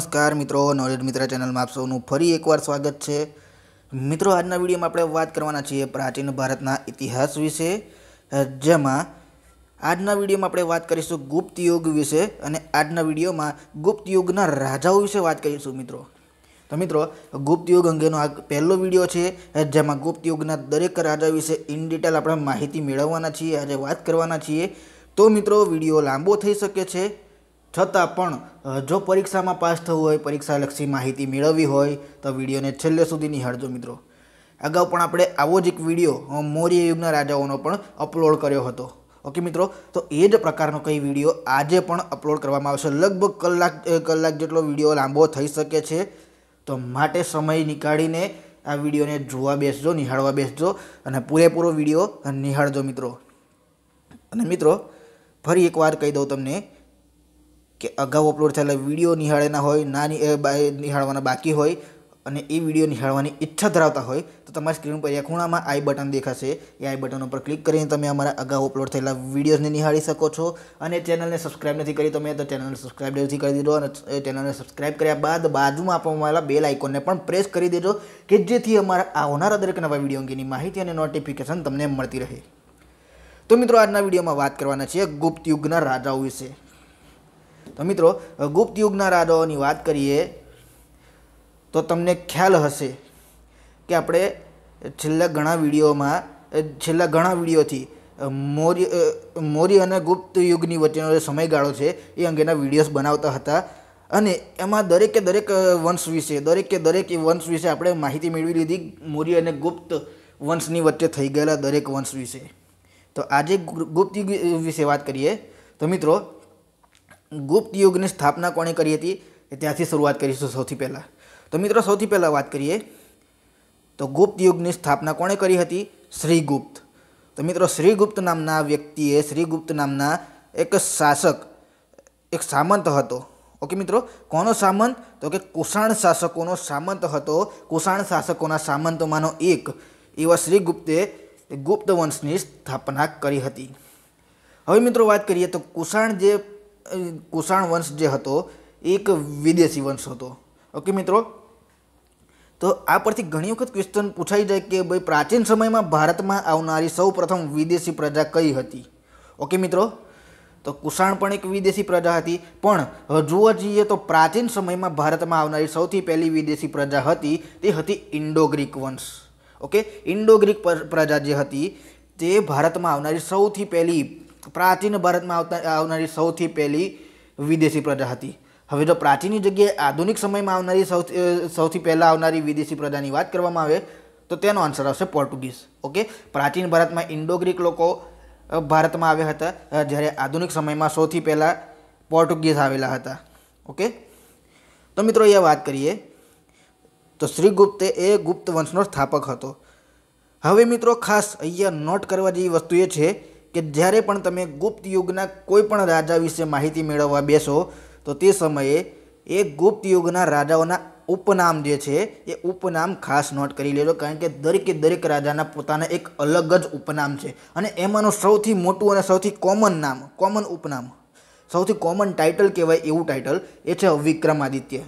નમસ્કાર મિત્રો નોલેજ મિત્ર ચેનલમાં આપ સૌનું ફરી એકવાર સ્વાગત છે મિત્રો આજના વિડીયોમાં આપણે વાત કરવાના છીએ પ્રાચીન ભારતના ઇતિહાસ વિશે જેમાં આજના વિડીયોમાં આપણે વાત કરીશું ગુપ્ત યુગ વિશે અને આજના વિડીયોમાં ગુપ્ત યુગના રાજાઓ વિશે વાત કરીશું મિત્રો તો મિત્રો ગુપ્ત યુગ અંગેનો આ પહેલો વિડીયો છે જેમાં ગુપ્ત યુગના દરેક રાજા વિશે ઇન ડિટેલ આપણે માહિતી મેળવવાના છીએ આજે વાત કરવાના છીએ તો મિત્રો વિડીયો લાંબો થઈ શકે છે છતાં પણ જો પરીક્ષામાં પાસ થવું હોય પરીક્ષાલક્ષી માહિતી મેળવવી હોય તો વિડીયોને છેલ્લે સુધી નિહાળજો મિત્રો અગાઉ પણ આપણે આવો જ એક વિડીયો મૌર્ય યુગના રાજાઓનો પણ અપલોડ કર્યો હતો ઓકે મિત્રો તો એ જ પ્રકારનો કંઈ વિડીયો આજે પણ અપલોડ કરવામાં આવશે લગભગ કલાક કલાક જેટલો વિડીયો લાંબો થઈ શકે છે તો માટે સમય નીકાળીને આ વિડીયોને જોવા બેસજો નિહાળવા બેસજો અને પૂરેપૂરો વિડીયો નિહાળજો મિત્રો અને મિત્રો ફરી એકવાર કહી દઉં તમને કે અગાઉ અપલોડ થયેલા વિડીયો નિહાળેના હોય નાની બાય નિહાળવાના બાકી હોય અને એ વિડીયો નિહાળવાની ઈચ્છા ધરાવતા હોય તો તમારી સ્ક્રીન પર ખૂણામાં આઈ બટન દેખાશે એ આઈ બટન ઉપર ક્લિક કરીને તમે અમારા અગાઉ અપલોડ થયેલા વિડીયોઝને નિહાળી શકો છો અને ચેનલને સબસ્ક્રાઇબ નથી કરી તમે તો ચેનલને સબસ્ક્રાઇબ નથી કરી દીધો અને ચેનલને સબસ્ક્રાઈબ કર્યા બાદ બાજુમાં આપવામાં આવેલા બેલ આઇકોનને પણ પ્રેસ કરી દેજો કે જેથી અમારા આવનારા દરેક નવા વિડીયો અંગેની માહિતી અને નોટિફિકેશન તમને મળતી રહે તો મિત્રો આજના વિડીયોમાં વાત કરવાના છે ગુપ્ત યુગના રાજાઓ વિશે તો મિત્રો ગુપ્ત યુગના રાજાઓની વાત કરીએ તો તમને ખ્યાલ હશે કે આપણે છેલ્લા ઘણા વિડીયોમાં છેલ્લા ઘણા વિડીયોથી મૌર્ય મૌર્ય અને ગુપ્ત યુગની વચ્ચેનો જે સમયગાળો છે એ અંગેના વિડીયોઝ બનાવતા હતા અને એમાં દરેકે દરેક વંશ વિશે દરેકે દરેક વંશ વિશે આપણે માહિતી મેળવી લીધી મૌર્ય અને ગુપ્ત વંશની વચ્ચે થઈ ગયેલા દરેક વંશ વિશે તો આજે ગુપ્ત યુગ વિશે વાત કરીએ તો મિત્રો ગુપ્ત યુગની સ્થાપના કોણે કરી હતી ત્યાંથી શરૂઆત કરીશું સૌથી પહેલાં તો મિત્રો સૌથી પહેલાં વાત કરીએ તો ગુપ્ત યુગની સ્થાપના કોણે કરી હતી શ્રીગુપ્ત તો મિત્રો શ્રીગુપ્ત નામના વ્યક્તિએ શ્રીગુપ્ત નામના એક શાસક એક સામંત હતો ઓકે મિત્રો કોનો સામંત તો કે કુષાણ શાસકોનો સામંત હતો કુષાણ શાસકોના સામંતોમાંનો એક એવા શ્રીગુપ્તે ગુપ્ત વંશની સ્થાપના કરી હતી હવે મિત્રો વાત કરીએ તો કુષાણ જે કુષાણ વંશ જે હતો એક વિદેશી વંશ હતો ઓકે મિત્રો તો આ પરથી ઘણી વખત ક્વેશ્ચન પૂછાઈ જાય કે ભાઈ પ્રાચીન સમયમાં ભારતમાં આવનારી સૌ પ્રથમ વિદેશી પ્રજા કઈ હતી ઓકે મિત્રો તો કુષાણ પણ એક વિદેશી પ્રજા હતી પણ જોવા જઈએ તો પ્રાચીન સમયમાં ભારતમાં આવનારી સૌથી પહેલી વિદેશી પ્રજા હતી તે હતી ઇન્ડો ગ્રીક વંશ ઓકે ઇન્ડો ગ્રીક પ્રજા જે હતી તે ભારતમાં આવનારી સૌથી પહેલી પ્રાચીન ભારતમાં આવતા આવનારી સૌથી પહેલી વિદેશી પ્રજા હતી હવે જો પ્રાચીનની જગ્યાએ આધુનિક સમયમાં આવનારી સૌથી સૌથી પહેલાં આવનારી વિદેશી પ્રજાની વાત કરવામાં આવે તો તેનો આન્સર આવશે પોર્ટુગીઝ ઓકે પ્રાચીન ભારતમાં ઇન્ડો ગ્રીક લોકો ભારતમાં આવ્યા હતા જ્યારે આધુનિક સમયમાં સૌથી પહેલાં પોર્ટુગીઝ આવેલા હતા ઓકે તો મિત્રો અહીંયા વાત કરીએ તો શ્રીગુપ્તે એ ગુપ્ત વંશનો સ્થાપક હતો હવે મિત્રો ખાસ અહીંયા નોટ કરવા જેવી વસ્તુ એ છે કે જ્યારે પણ તમે ગુપ્ત યુગના કોઈ પણ રાજા વિશે માહિતી મેળવવા બેસો તો તે સમયે એ ગુપ્ત યુગના રાજાઓના ઉપનામ જે છે એ ઉપનામ ખાસ નોટ કરી લેજો કારણ કે દરેકે દરેક રાજાના પોતાના એક અલગ જ ઉપનામ છે અને એમાંનું સૌથી મોટું અને સૌથી કોમન નામ કોમન ઉપનામ સૌથી કોમન ટાઇટલ કહેવાય એવું ટાઇટલ એ છે વિક્રમાદિત્ય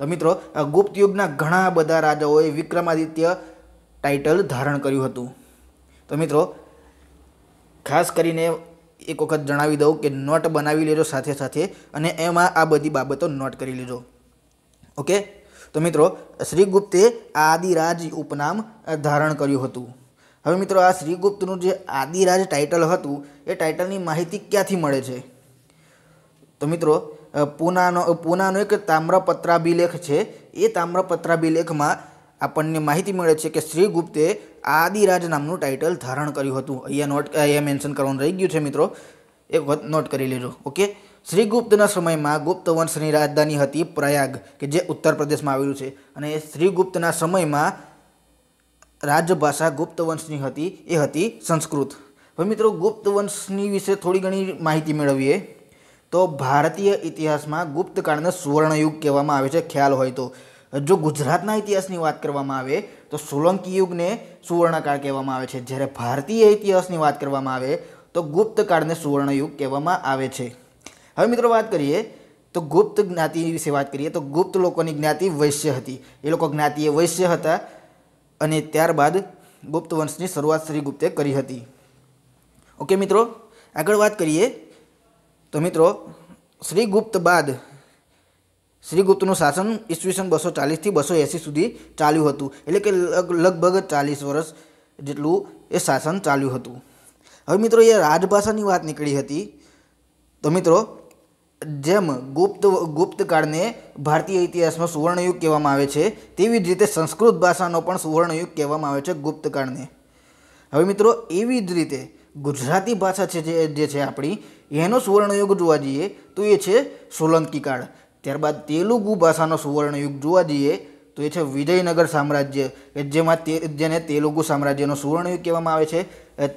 તો મિત્રો ગુપ્ત યુગના ઘણા બધા રાજાઓએ વિક્રમાદિત્ય ટાઇટલ ધારણ કર્યું હતું તો મિત્રો ખાસ કરીને એક વખત જણાવી દઉં કે નોટ બનાવી લેજો સાથે સાથે અને એમાં આ બધી બાબતો નોટ કરી લેજો ઓકે તો મિત્રો શ્રી ગુપ્તે આદિરાજ ઉપનામ ધારણ કર્યું હતું હવે મિત્રો આ શ્રીગુપ્તનું જે આદિરાજ ટાઇટલ હતું એ ટાઇટલની માહિતી ક્યાંથી મળે છે તો મિત્રો પૂનાનો પૂનાનો એક તામ્રપત્રાભિલેખ છે એ તામ્રપત્રાભિલેખમાં આપણને માહિતી મળે છે કે શ્રીગુપ્તે આદિરાજ નામનું ટાઇટલ ધારણ કર્યું હતું અહીંયા નોટ અહીંયા મેન્શન કરવાનું રહી ગયું છે મિત્રો એક વખત નોટ કરી લેજો ઓકે શ્રી ગુપ્તના સમયમાં ગુપ્ત વંશની રાજધાની હતી પ્રયાગ કે જે ઉત્તર પ્રદેશમાં આવેલું છે અને શ્રી ગુપ્તના સમયમાં રાજભાષા ગુપ્ત વંશની હતી એ હતી સંસ્કૃત હવે મિત્રો ગુપ્ત વંશની વિશે થોડી ઘણી માહિતી મેળવીએ તો ભારતીય ઇતિહાસમાં ગુપ્ત કાળને સુવર્ણયુગ કહેવામાં આવે છે ખ્યાલ હોય તો જો ગુજરાતના ઇતિહાસની વાત કરવામાં આવે તો સોલંકી યુગને સુવર્ણકાળ કહેવામાં આવે છે જ્યારે ભારતીય ઇતિહાસની વાત કરવામાં આવે તો ગુપ્તકાળને સુવર્ણયુગ કહેવામાં આવે છે હવે મિત્રો વાત કરીએ તો ગુપ્ત જ્ઞાતિ વિશે વાત કરીએ તો ગુપ્ત લોકોની જ્ઞાતિ વૈશ્ય હતી એ લોકો જ્ઞાતિએ વૈશ્ય હતા અને ત્યારબાદ ગુપ્ત વંશની શરૂઆત શ્રી ગુપ્તે કરી હતી ઓકે મિત્રો આગળ વાત કરીએ તો મિત્રો શ્રી ગુપ્ત બાદ શ્રીગુપ્તનું શાસન ઈસવીસન બસો ચાલીસથી બસો એંસી સુધી ચાલ્યું હતું એટલે કે લગભગ ચાલીસ વર્ષ જેટલું એ શાસન ચાલ્યું હતું હવે મિત્રો એ રાજભાષાની વાત નીકળી હતી તો મિત્રો જેમ ગુપ્ત ગુપ્તકાળને ભારતીય ઇતિહાસમાં સુવર્ણયુગ કહેવામાં આવે છે તેવી જ રીતે સંસ્કૃત ભાષાનો પણ સુવર્ણયુગ કહેવામાં આવે છે ગુપ્તકાળને હવે મિત્રો એવી જ રીતે ગુજરાતી ભાષા છે જે જે છે આપણી એનો સુવર્ણયુગ જોવા જઈએ તો એ છે સોલંકી કાળ ત્યારબાદ તેલુગુ ભાષાનો સુવર્ણ યુગ જોવા જઈએ તો એ છે વિજયનગર સામ્રાજ્ય કે જેમાં તે જેને તેલુગુ સામ્રાજ્યનો સુવર્ણયુગ કહેવામાં આવે છે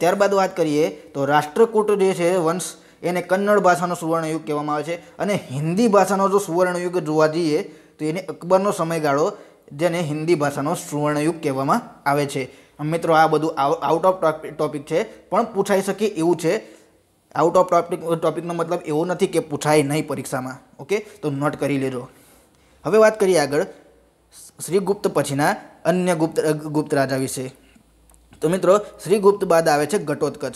ત્યારબાદ વાત કરીએ તો રાષ્ટ્રકૂટ જે છે વંશ એને કન્નડ ભાષાનો સુવર્ણયુગ કહેવામાં આવે છે અને હિન્દી ભાષાનો જો સુવર્ણયુગ જોવા જઈએ તો એને અકબરનો સમયગાળો જેને હિન્દી ભાષાનો સુવર્ણયુગ કહેવામાં આવે છે મિત્રો આ બધું આઉટ ઓફ ટોપિક છે પણ પૂછાઈ શકે એવું છે આઉટ ઓફ ટોપિક ટોપિકનો મતલબ એવો નથી કે પૂછાય નહીં પરીક્ષામાં ઓકે તો નોટ કરી લેજો હવે વાત કરીએ આગળ શ્રીગુપ્ત પછીના અન્ય ગુપ્ત ગુપ્ત રાજા વિશે તો મિત્રો શ્રીગુપ્ત બાદ આવે છે ઘટોત્કચ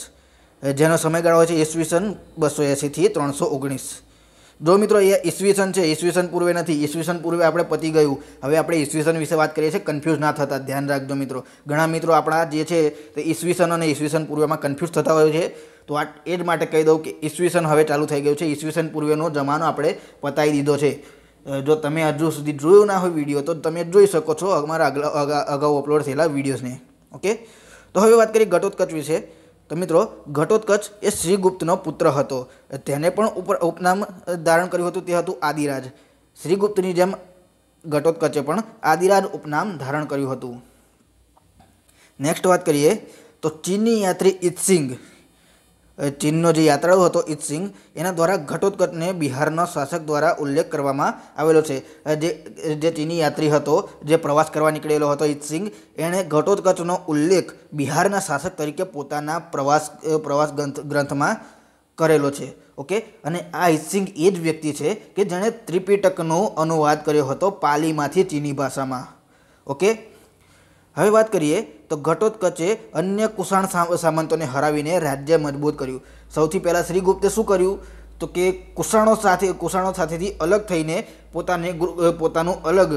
જેનો સમયગાળો હોય છે ઈસવીસન બસો એંસીથી ત્રણસો ઓગણીસ જો મિત્રો એ ઈસવીસન છે ઈસવીસન પૂર્વે નથી ઈસવીસન પૂર્વે આપણે પતી ગયું હવે આપણે ઈસવીસન વિશે વાત કરીએ છીએ કન્ફ્યુઝ ના થતા ધ્યાન રાખજો મિત્રો ઘણા મિત્રો આપણા જે છે તે ઈસવીસન અને ઈસવીસન પૂર્વેમાં કન્ફ્યુઝ થતા હોય છે તો આ એ જ માટે કહી દઉં કે ઈસવીસન હવે ચાલુ થઈ ગયું છે ઈસવીસન પૂર્વેનો જમાનો આપણે પતાવી દીધો છે જો તમે હજુ સુધી જોયો ના હોય વિડીયો તો તમે જોઈ શકો છો અમારા અગાઉ અપલોડ થયેલા વિડીયોઝને ઓકે તો હવે વાત કરીએ ઘટોત્કચ વિશે તો મિત્રો ઘટોત્કચ એ શ્રીગુપ્તનો પુત્ર હતો તેને પણ ઉપર ઉપનામ ધારણ કર્યું હતું તે હતું આદિરાજ શ્રીગુપ્તની જેમ ઘટોત્કચે પણ આદિરાજ ઉપનામ ધારણ કર્યું હતું નેક્સ્ટ વાત કરીએ તો ચીની યાત્રી ઇત્સિંગ ચીનનો જે યાત્રાળુ હતો સિંહ એના દ્વારા ઘટોત્કચને બિહારના શાસક દ્વારા ઉલ્લેખ કરવામાં આવેલો છે જે જે ચીની યાત્રી હતો જે પ્રવાસ કરવા નીકળેલો હતો સિંહ એણે ઘટોત્કચનો ઉલ્લેખ બિહારના શાસક તરીકે પોતાના પ્રવાસ પ્રવાસ ગ્રંથમાં કરેલો છે ઓકે અને આ સિંહ એ જ વ્યક્તિ છે કે જેણે ત્રિપિટકનો અનુવાદ કર્યો હતો પાલીમાંથી ચીની ભાષામાં ઓકે હવે વાત કરીએ તો ઘટોત્કચે અન્ય કુષાણ સામંતોને હરાવીને રાજ્ય મજબૂત કર્યું સૌથી પહેલાં શ્રીગુપ્તે શું કર્યું તો કે કુષાણો સાથે કુષાણો સાથેથી અલગ થઈને પોતાને પોતાનું અલગ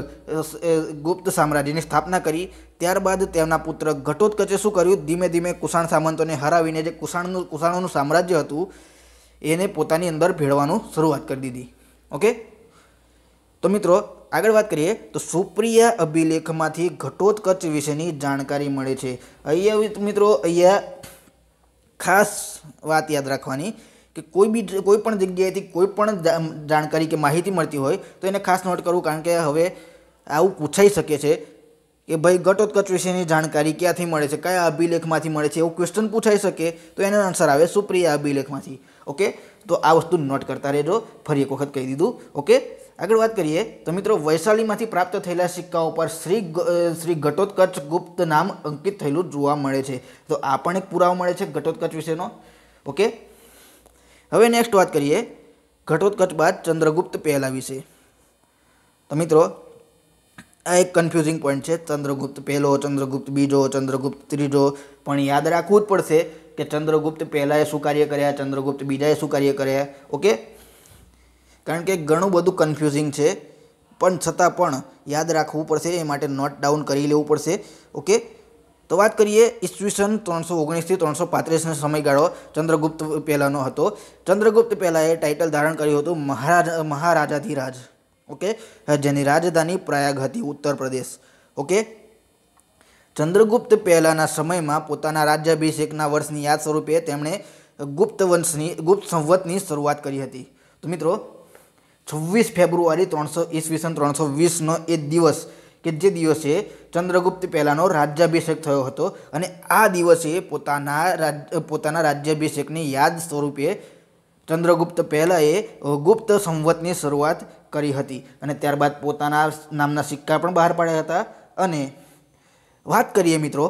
ગુપ્ત સામ્રાજ્યની સ્થાપના કરી ત્યારબાદ તેમના પુત્ર ઘટોત્કચે શું કર્યું ધીમે ધીમે કુષાણ સામંતોને હરાવીને જે કુષાણનું કુષાણોનું સામ્રાજ્ય હતું એને પોતાની અંદર ભેળવાનું શરૂઆત કરી દીધી ઓકે તો મિત્રો આગળ વાત કરીએ તો સુપ્રિયા અભિલેખમાંથી ઘટોત્કચ વિશેની જાણકારી મળે છે અહીંયા મિત્રો અહીંયા ખાસ વાત યાદ રાખવાની કે કોઈ બી કોઈ પણ જગ્યાએથી કોઈ પણ જાણકારી કે માહિતી મળતી હોય તો એને ખાસ નોટ કરવું કારણ કે હવે આવું પૂછાઈ શકે છે કે ભાઈ ઘટોત્કચ વિશેની જાણકારી ક્યાંથી મળે છે કયા અભિલેખમાંથી મળે છે એવું ક્વેશ્ચન પૂછાઈ શકે તો એનો આન્સર આવે સુપ્રિયા અભિલેખમાંથી ઓકે તો આ વસ્તુ નોટ કરતા રહેજો ફરી એક વખત કહી દીધું ઓકે આગળ વાત કરીએ તો મિત્રો વૈશાલીમાંથી પ્રાપ્ત થયેલા સિક્કાઓ પર શ્રી શ્રી ઘટોત્કચ ગુપ્ત નામ અંકિત થયેલું જોવા મળે છે તો આ પણ એક પુરાવો મળે છે ઘટોત્કચ વિશેનો ઓકે હવે નેક્સ્ટ વાત કરીએ ઘટોત્કચ બાદ ચંદ્રગુપ્ત પહેલા વિશે તો મિત્રો આ એક કન્ફ્યુઝિંગ પોઈન્ટ છે ચંદ્રગુપ્ત પહેલો ચંદ્રગુપ્ત બીજો ચંદ્રગુપ્ત ત્રીજો પણ યાદ રાખવું જ પડશે કે ચંદ્રગુપ્ત પહેલાંએ શું કાર્ય કર્યા ચંદ્રગુપ્ત બીજાએ શું કાર્ય કર્યા ઓકે કારણ કે ઘણું બધું કન્ફ્યુઝિંગ છે પણ છતાં પણ યાદ રાખવું પડશે એ માટે નોટ ડાઉન કરી લેવું પડશે ઓકે તો વાત કરીએ ઈસવીસન ત્રણસો ઓગણીસથી ત્રણસો પાંત્રીસનો સમયગાળો ચંદ્રગુપ્ત પહેલાંનો હતો ચંદ્રગુપ્ત પહેલાં ટાઇટલ ધારણ કર્યું હતું મહારાજ મહારાજાધિરાજ ઓકે જેની રાજધાની પ્રયાગ હતી ઉત્તર પ્રદેશ ઓકે ચંદ્રગુપ્ત પહેલાંના સમયમાં પોતાના રાજ્યાભિષેકના વર્ષની યાદ સ્વરૂપે તેમણે ગુપ્ત વંશની ગુપ્ત સંવતની શરૂઆત કરી હતી તો મિત્રો છવ્વીસ ફેબ્રુઆરી ત્રણસો ઈસવીસન ત્રણસો વીસનો એ દિવસ કે જે દિવસે ચંદ્રગુપ્ત પહેલાંનો રાજ્યાભિષેક થયો હતો અને આ દિવસે પોતાના રાજ્ય પોતાના રાજ્યાભિષેકની યાદ સ્વરૂપે ચંદ્રગુપ્ત પહેલાંએ ગુપ્ત સંવતની શરૂઆત કરી હતી અને ત્યારબાદ પોતાના નામના સિક્કા પણ બહાર પાડ્યા હતા અને વાત કરીએ મિત્રો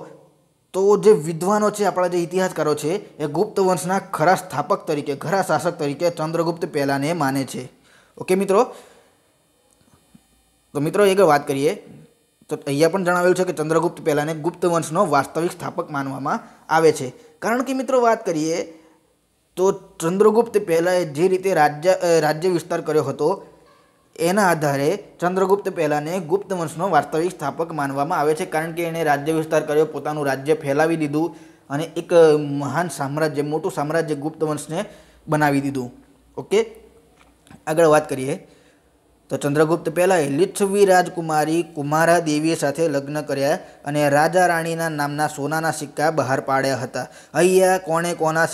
તો જે વિદ્વાનો છે આપણા જે ઇતિહાસકારો છે એ ગુપ્ત વંશના ખરા સ્થાપક તરીકે ખરા શાસક તરીકે ચંદ્રગુપ્ત પહેલાંને માને છે ઓકે મિત્રો તો મિત્રો એક વાત કરીએ તો અહીંયા પણ જણાવેલું છે કે ચંદ્રગુપ્ત પહેલાંને ગુપ્ત વંશનો વાસ્તવિક સ્થાપક માનવામાં આવે છે કારણ કે મિત્રો વાત કરીએ તો ચંદ્રગુપ્ત પહેલાં જે રીતે રાજ્ય રાજ્ય વિસ્તાર કર્યો હતો એના આધારે ચંદ્રગુપ્ત પહેલાંને ગુપ્ત વંશનો વાસ્તવિક સ્થાપક માનવામાં આવે છે કારણ કે એણે રાજ્ય વિસ્તાર કર્યો પોતાનું રાજ્ય ફેલાવી દીધું અને એક મહાન સામ્રાજ્ય મોટું સામ્રાજ્ય ગુપ્ત વંશને બનાવી દીધું ઓકે આગળ વાત કરીએ તો ચંદ્રગુપ્ત પહેલાંએ લિચ્છવી રાજકુમારી કુમારા દેવી સાથે લગ્ન કર્યા અને રાજા રાણીના નામના સોનાના સિક્કા બહાર પાડ્યા હતા અહીંયા કોણે કોના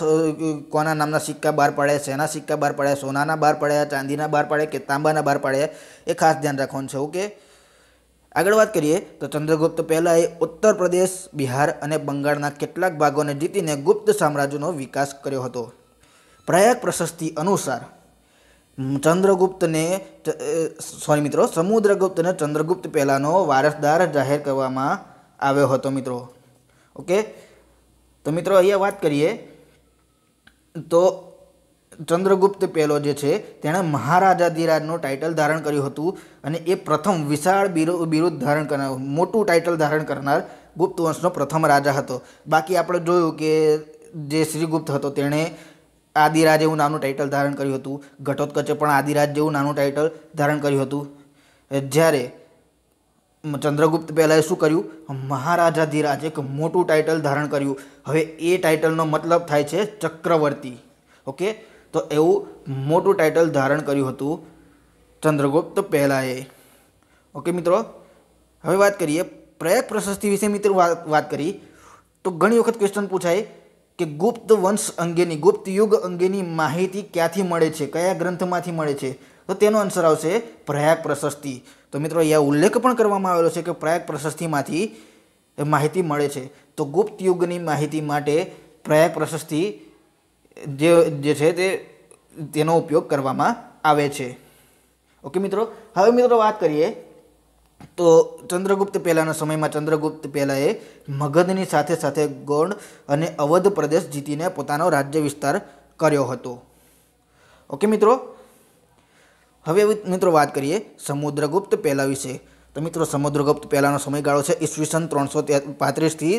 કોના નામના સિક્કા બહાર પાડ્યા શેના સિક્કા બહાર પાડ્યા સોનાના બહાર પાડ્યા ચાંદીના બહાર પાડ્યા કે તાંબાના બહાર પાડ્યા એ ખાસ ધ્યાન રાખવાનું છે ઓકે આગળ વાત કરીએ તો ચંદ્રગુપ્ત પહેલાંએ ઉત્તર પ્રદેશ બિહાર અને બંગાળના કેટલાક ભાગોને જીતીને ગુપ્ત સામ્રાજ્યનો વિકાસ કર્યો હતો પ્રયાગ પ્રશસ્તિ અનુસાર ચંદ્રગુપ્તને સોરી મિત્રો સમુદ્રગુપ્તને ચંદ્રગુપ્ત પહેલાંનો વારસદાર જાહેર કરવામાં આવ્યો હતો મિત્રો ઓકે તો મિત્રો અહીંયા વાત કરીએ તો ચંદ્રગુપ્ત પહેલો જે છે તેણે મહારાજાધિરાજનું ટાઇટલ ધારણ કર્યું હતું અને એ પ્રથમ વિશાળ બિરુદ ધારણ કરનાર મોટું ટાઇટલ ધારણ કરનાર ગુપ્ત વંશનો પ્રથમ રાજા હતો બાકી આપણે જોયું કે જે શ્રીગુપ્ત હતો તેણે આદિરાજ એવું નાનું ટાઇટલ ધારણ કર્યું હતું ઘટોત્કચે પણ આદિરાજ જેવું નાનું ટાઇટલ ધારણ કર્યું હતું જ્યારે ચંદ્રગુપ્ત પહેલાંએ શું કર્યું મહારાજાધિરાજ એક મોટું ટાઇટલ ધારણ કર્યું હવે એ ટાઇટલનો મતલબ થાય છે ચક્રવર્તી ઓકે તો એવું મોટું ટાઇટલ ધારણ કર્યું હતું ચંદ્રગુપ્ત પહેલાંએ ઓકે મિત્રો હવે વાત કરીએ પ્રયાગ પ્રશસ્તિ વિશે મિત્રો વાત કરી તો ઘણી વખત ક્વેશ્ચન પૂછાય કે ગુપ્ત વંશ અંગેની ગુપ્ત યુગ અંગેની માહિતી ક્યાંથી મળે છે કયા ગ્રંથમાંથી મળે છે તો તેનો આન્સર આવશે પ્રયાગ પ્રશસ્તિ તો મિત્રો અહીંયા ઉલ્લેખ પણ કરવામાં આવેલો છે કે પ્રયાગ પ્રશસ્તિમાંથી માહિતી મળે છે તો ગુપ્ત યુગની માહિતી માટે પ્રયાગ પ્રશસ્તિ જે જે છે તે તેનો ઉપયોગ કરવામાં આવે છે ઓકે મિત્રો હવે મિત્રો વાત કરીએ તો ચંદ્રગુપ્ત પહેલાંના સમયમાં ચંદ્રગુપ્ત પહેલાંએ મગધની સાથે સાથે ગૌણ અને અવધ પ્રદેશ જીતીને પોતાનો રાજ્ય વિસ્તાર કર્યો હતો ઓકે મિત્રો હવે મિત્રો વાત કરીએ સમુદ્રગુપ્ત પહેલા વિશે તો મિત્રો સમુદ્રગુપ્ત પહેલાંનો સમયગાળો છે ઈસવીસન ત્રણસો પાંત્રીસથી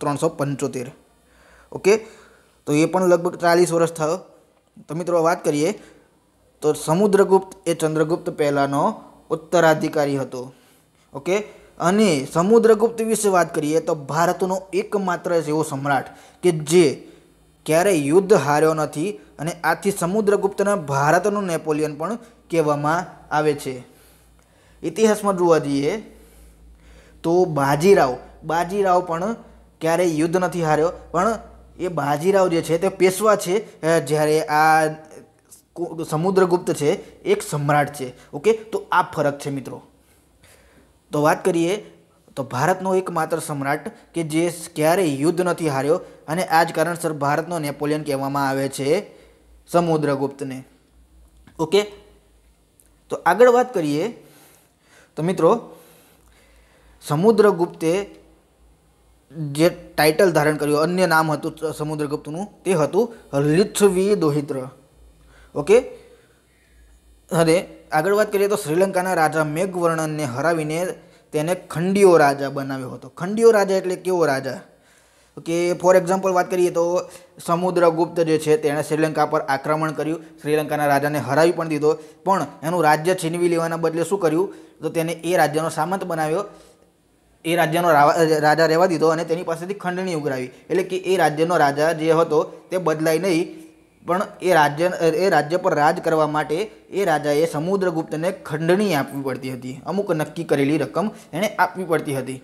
ત્રણસો પંચોતેર ઓકે તો એ પણ લગભગ ચાલીસ વર્ષ થયો તો મિત્રો વાત કરીએ તો સમુદ્રગુપ્ત એ ચંદ્રગુપ્ત પહેલાંનો ઉત્તરાધિકારી હતો ઓકે અને સમુદ્રગુપ્ત વિશે વાત કરીએ તો ભારતનો એકમાત્ર એવો સમ્રાટ કે જે ક્યારેય યુદ્ધ હાર્યો નથી અને આથી સમુદ્રગુપ્તને ભારતનું નેપોલિયન પણ કહેવામાં આવે છે ઇતિહાસમાં જોવા જઈએ તો બાજીરાવ બાજીરાવ પણ ક્યારેય યુદ્ધ નથી હાર્યો પણ એ બાજીરાવ જે છે તે પેશવા છે જ્યારે આ સમુદ્રગુપ્ત છે એક સમ્રાટ છે ઓકે તો આ ફરક છે મિત્રો તો વાત કરીએ તો ભારતનો એકમાત્ર સમ્રાટ કે જે ક્યારેય યુદ્ધ નથી હાર્યો અને આ જ કારણસર ભારતનો નેપોલિયન કહેવામાં આવે છે સમુદ્રગુપ્તને ઓકે તો આગળ વાત કરીએ તો મિત્રો સમુદ્રગુપ્તે જે ટાઇટલ ધારણ કર્યું અન્ય નામ હતું સમુદ્રગુપ્તનું તે હતું લિચ્છવી દોહિત્ર ઓકે અને આગળ વાત કરીએ તો શ્રીલંકાના રાજા મેઘવર્ણનને હરાવીને તેને ખંડીયો રાજા બનાવ્યો હતો ખંડીયો રાજા એટલે કેવો રાજા કે ફોર એક્ઝામ્પલ વાત કરીએ તો સમુદ્રગુપ્ત જે છે તેણે શ્રીલંકા પર આક્રમણ કર્યું શ્રીલંકાના રાજાને હરાવી પણ દીધો પણ એનું રાજ્ય છીનવી લેવાના બદલે શું કર્યું તો તેને એ રાજ્યનો સામંત બનાવ્યો એ રાજ્યનો રાજા રહેવા દીધો અને તેની પાસેથી ખંડણી ઉઘરાવી એટલે કે એ રાજ્યનો રાજા જે હતો તે બદલાય નહીં પણ એ રાજ્ય એ રાજ્ય પર રાજ કરવા માટે એ રાજાએ સમુદ્રગુપ્તને ખંડણી આપવી પડતી હતી અમુક નક્કી કરેલી રકમ એણે આપવી પડતી હતી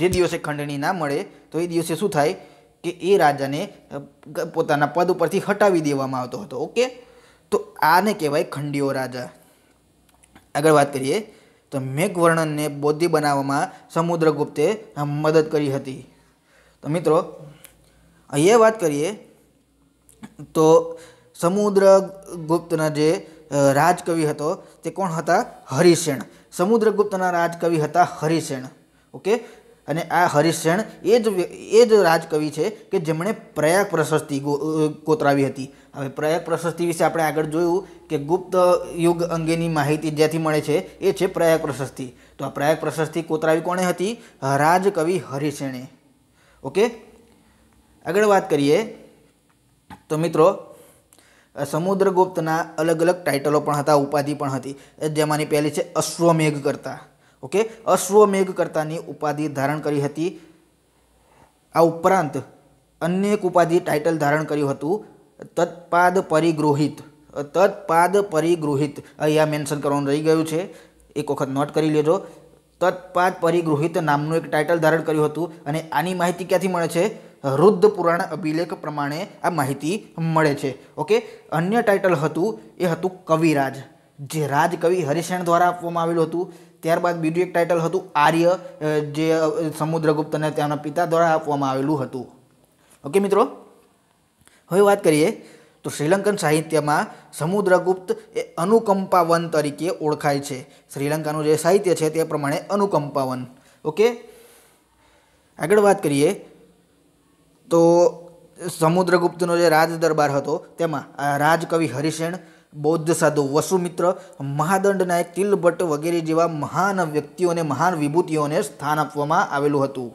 જે દિવસે ખંડણી ના મળે તો એ દિવસે શું થાય કે એ રાજાને પોતાના પદ ઉપરથી હટાવી દેવામાં આવતો હતો ઓકે તો આને કહેવાય ખંડિયો રાજા આગળ વાત કરીએ તો મેઘવર્ણનને બોદ્ધિ બનાવવામાં સમુદ્રગુપ્તે મદદ કરી હતી તો મિત્રો અહીંયા વાત કરીએ તો સમુદ્ર ગુપ્તના જે રાજકવિ હતો તે કોણ હતા હરિસેણ સમુદ્રગુપ્તના રાજકવિ હતા હરિસેણ ઓકે અને આ હરિસેણ એ જ એ જ રાજકવિ છે કે જેમણે પ્રયાગ પ્રશસ્તિ કોતરાવી હતી હવે પ્રયાગ પ્રશસ્તિ વિશે આપણે આગળ જોયું કે ગુપ્ત યુગ અંગેની માહિતી જ્યાંથી મળે છે એ છે પ્રયાગ પ્રશસ્તિ તો આ પ્રયાગ પ્રશસ્તિ કોતરાવી કોણે હતી રાજકવિ હરિસેણે ઓકે આગળ વાત કરીએ તો મિત્રો સમુદ્રગુપ્તના અલગ અલગ ટાઇટલો પણ હતા ઉપાધિ પણ હતી જેમાંની પહેલી છે અશ્વમેઘ કરતા ઓકે અશ્વમેઘ કરતાની ઉપાધિ ધારણ કરી હતી આ ઉપરાંત અન્ય એક ઉપાધિ ટાઇટલ ધારણ કર્યું હતું તત્પાદ પરિગૃહિત તત્પાદ પરિગૃહિત અહીંયા મેન્શન કરવાનું રહી ગયું છે એક વખત નોટ કરી લેજો તત્પાદ પરિગૃહિત નામનું એક ટાઇટલ ધારણ કર્યું હતું અને આની માહિતી ક્યાંથી મળે છે રુદ્ધ પુરાણ અભિલેખ પ્રમાણે આ માહિતી મળે છે ઓકે અન્ય ટાઇટલ હતું એ હતું કવિરાજ જે રાજકવિ હરિસેન દ્વારા આપવામાં આવેલું હતું ત્યારબાદ બીજું એક ટાઇટલ હતું આર્ય જે સમુદ્રગુપ્તને ત્યાંના પિતા દ્વારા આપવામાં આવેલું હતું ઓકે મિત્રો હવે વાત કરીએ તો શ્રીલંકન સાહિત્યમાં સમુદ્રગુપ્ત એ અનુકંપાવન તરીકે ઓળખાય છે શ્રીલંકાનું જે સાહિત્ય છે તે પ્રમાણે અનુકંપાવન ઓકે આગળ વાત કરીએ તો સમુદ્રગુપ્તનો જે રાજ દરબાર હતો તેમાં રાજકવિ હરિસેન બૌદ્ધ સાધુ વસુમિત્ર મહાદંડ નાયક તિલભટ્ટ વગેરે જેવા મહાન વ્યક્તિઓને મહાન વિભૂતિઓને સ્થાન આપવામાં આવેલું હતું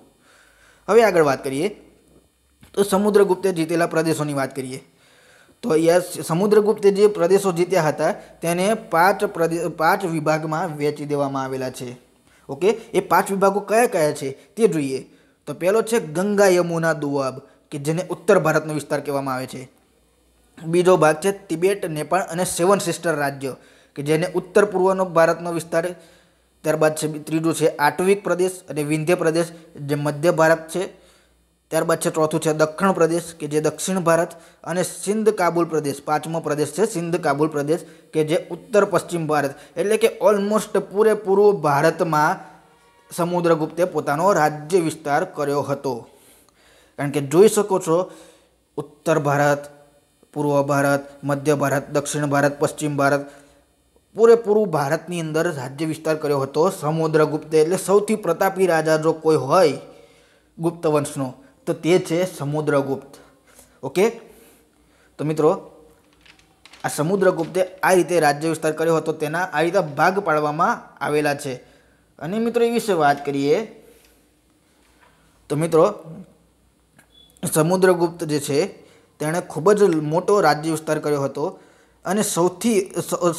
હવે આગળ વાત કરીએ તો સમુદ્રગુપ્તે જીતેલા પ્રદેશોની વાત કરીએ તો યસ સમુદ્રગુપ્તે જે પ્રદેશો જીત્યા હતા તેને પાંચ પ્રદે પાંચ વિભાગમાં વહેંચી દેવામાં આવેલા છે ઓકે એ પાંચ વિભાગો કયા કયા છે તે જોઈએ તો પહેલો છે ગંગા યમુના દુઆબ કે જેને ઉત્તર ભારતનો વિસ્તાર કહેવામાં આવે છે બીજો ભાગ છે તિબેટ નેપાળ અને સેવન સિસ્ટર રાજ્ય કે જેને ઉત્તર પૂર્વનો ભારતનો વિસ્તાર ત્યારબાદ છે ત્રીજું છે આટવિક પ્રદેશ અને વિંધ્ય પ્રદેશ જે મધ્ય ભારત છે ત્યારબાદ છે ચોથું છે દક્ષિણ પ્રદેશ કે જે દક્ષિણ ભારત અને સિંધ કાબુલ પ્રદેશ પાંચમો પ્રદેશ છે સિંધ કાબુલ પ્રદેશ કે જે ઉત્તર પશ્ચિમ ભારત એટલે કે ઓલમોસ્ટ પૂરેપૂરું ભારતમાં સમુદ્રગુપ્તે પોતાનો રાજ્ય વિસ્તાર કર્યો હતો કારણ કે જોઈ શકો છો ઉત્તર ભારત પૂર્વ ભારત મધ્ય ભારત દક્ષિણ ભારત પશ્ચિમ ભારત પૂરેપૂરું ભારતની અંદર રાજ્ય વિસ્તાર કર્યો હતો સમુદ્રગુપ્તે એટલે સૌથી પ્રતાપી રાજા જો કોઈ હોય ગુપ્ત વંશનો તો તે છે સમુદ્રગુપ્ત ઓકે તો મિત્રો આ સમુદ્રગુપ્તે આ રીતે રાજ્ય વિસ્તાર કર્યો હતો તેના આ રીતે ભાગ પાડવામાં આવેલા છે અને મિત્રો એ વિશે વાત કરીએ તો મિત્રો સમુદ્રગુપ્ત જે છે તેણે ખૂબ જ મોટો રાજ્ય વિસ્તાર કર્યો હતો અને સૌથી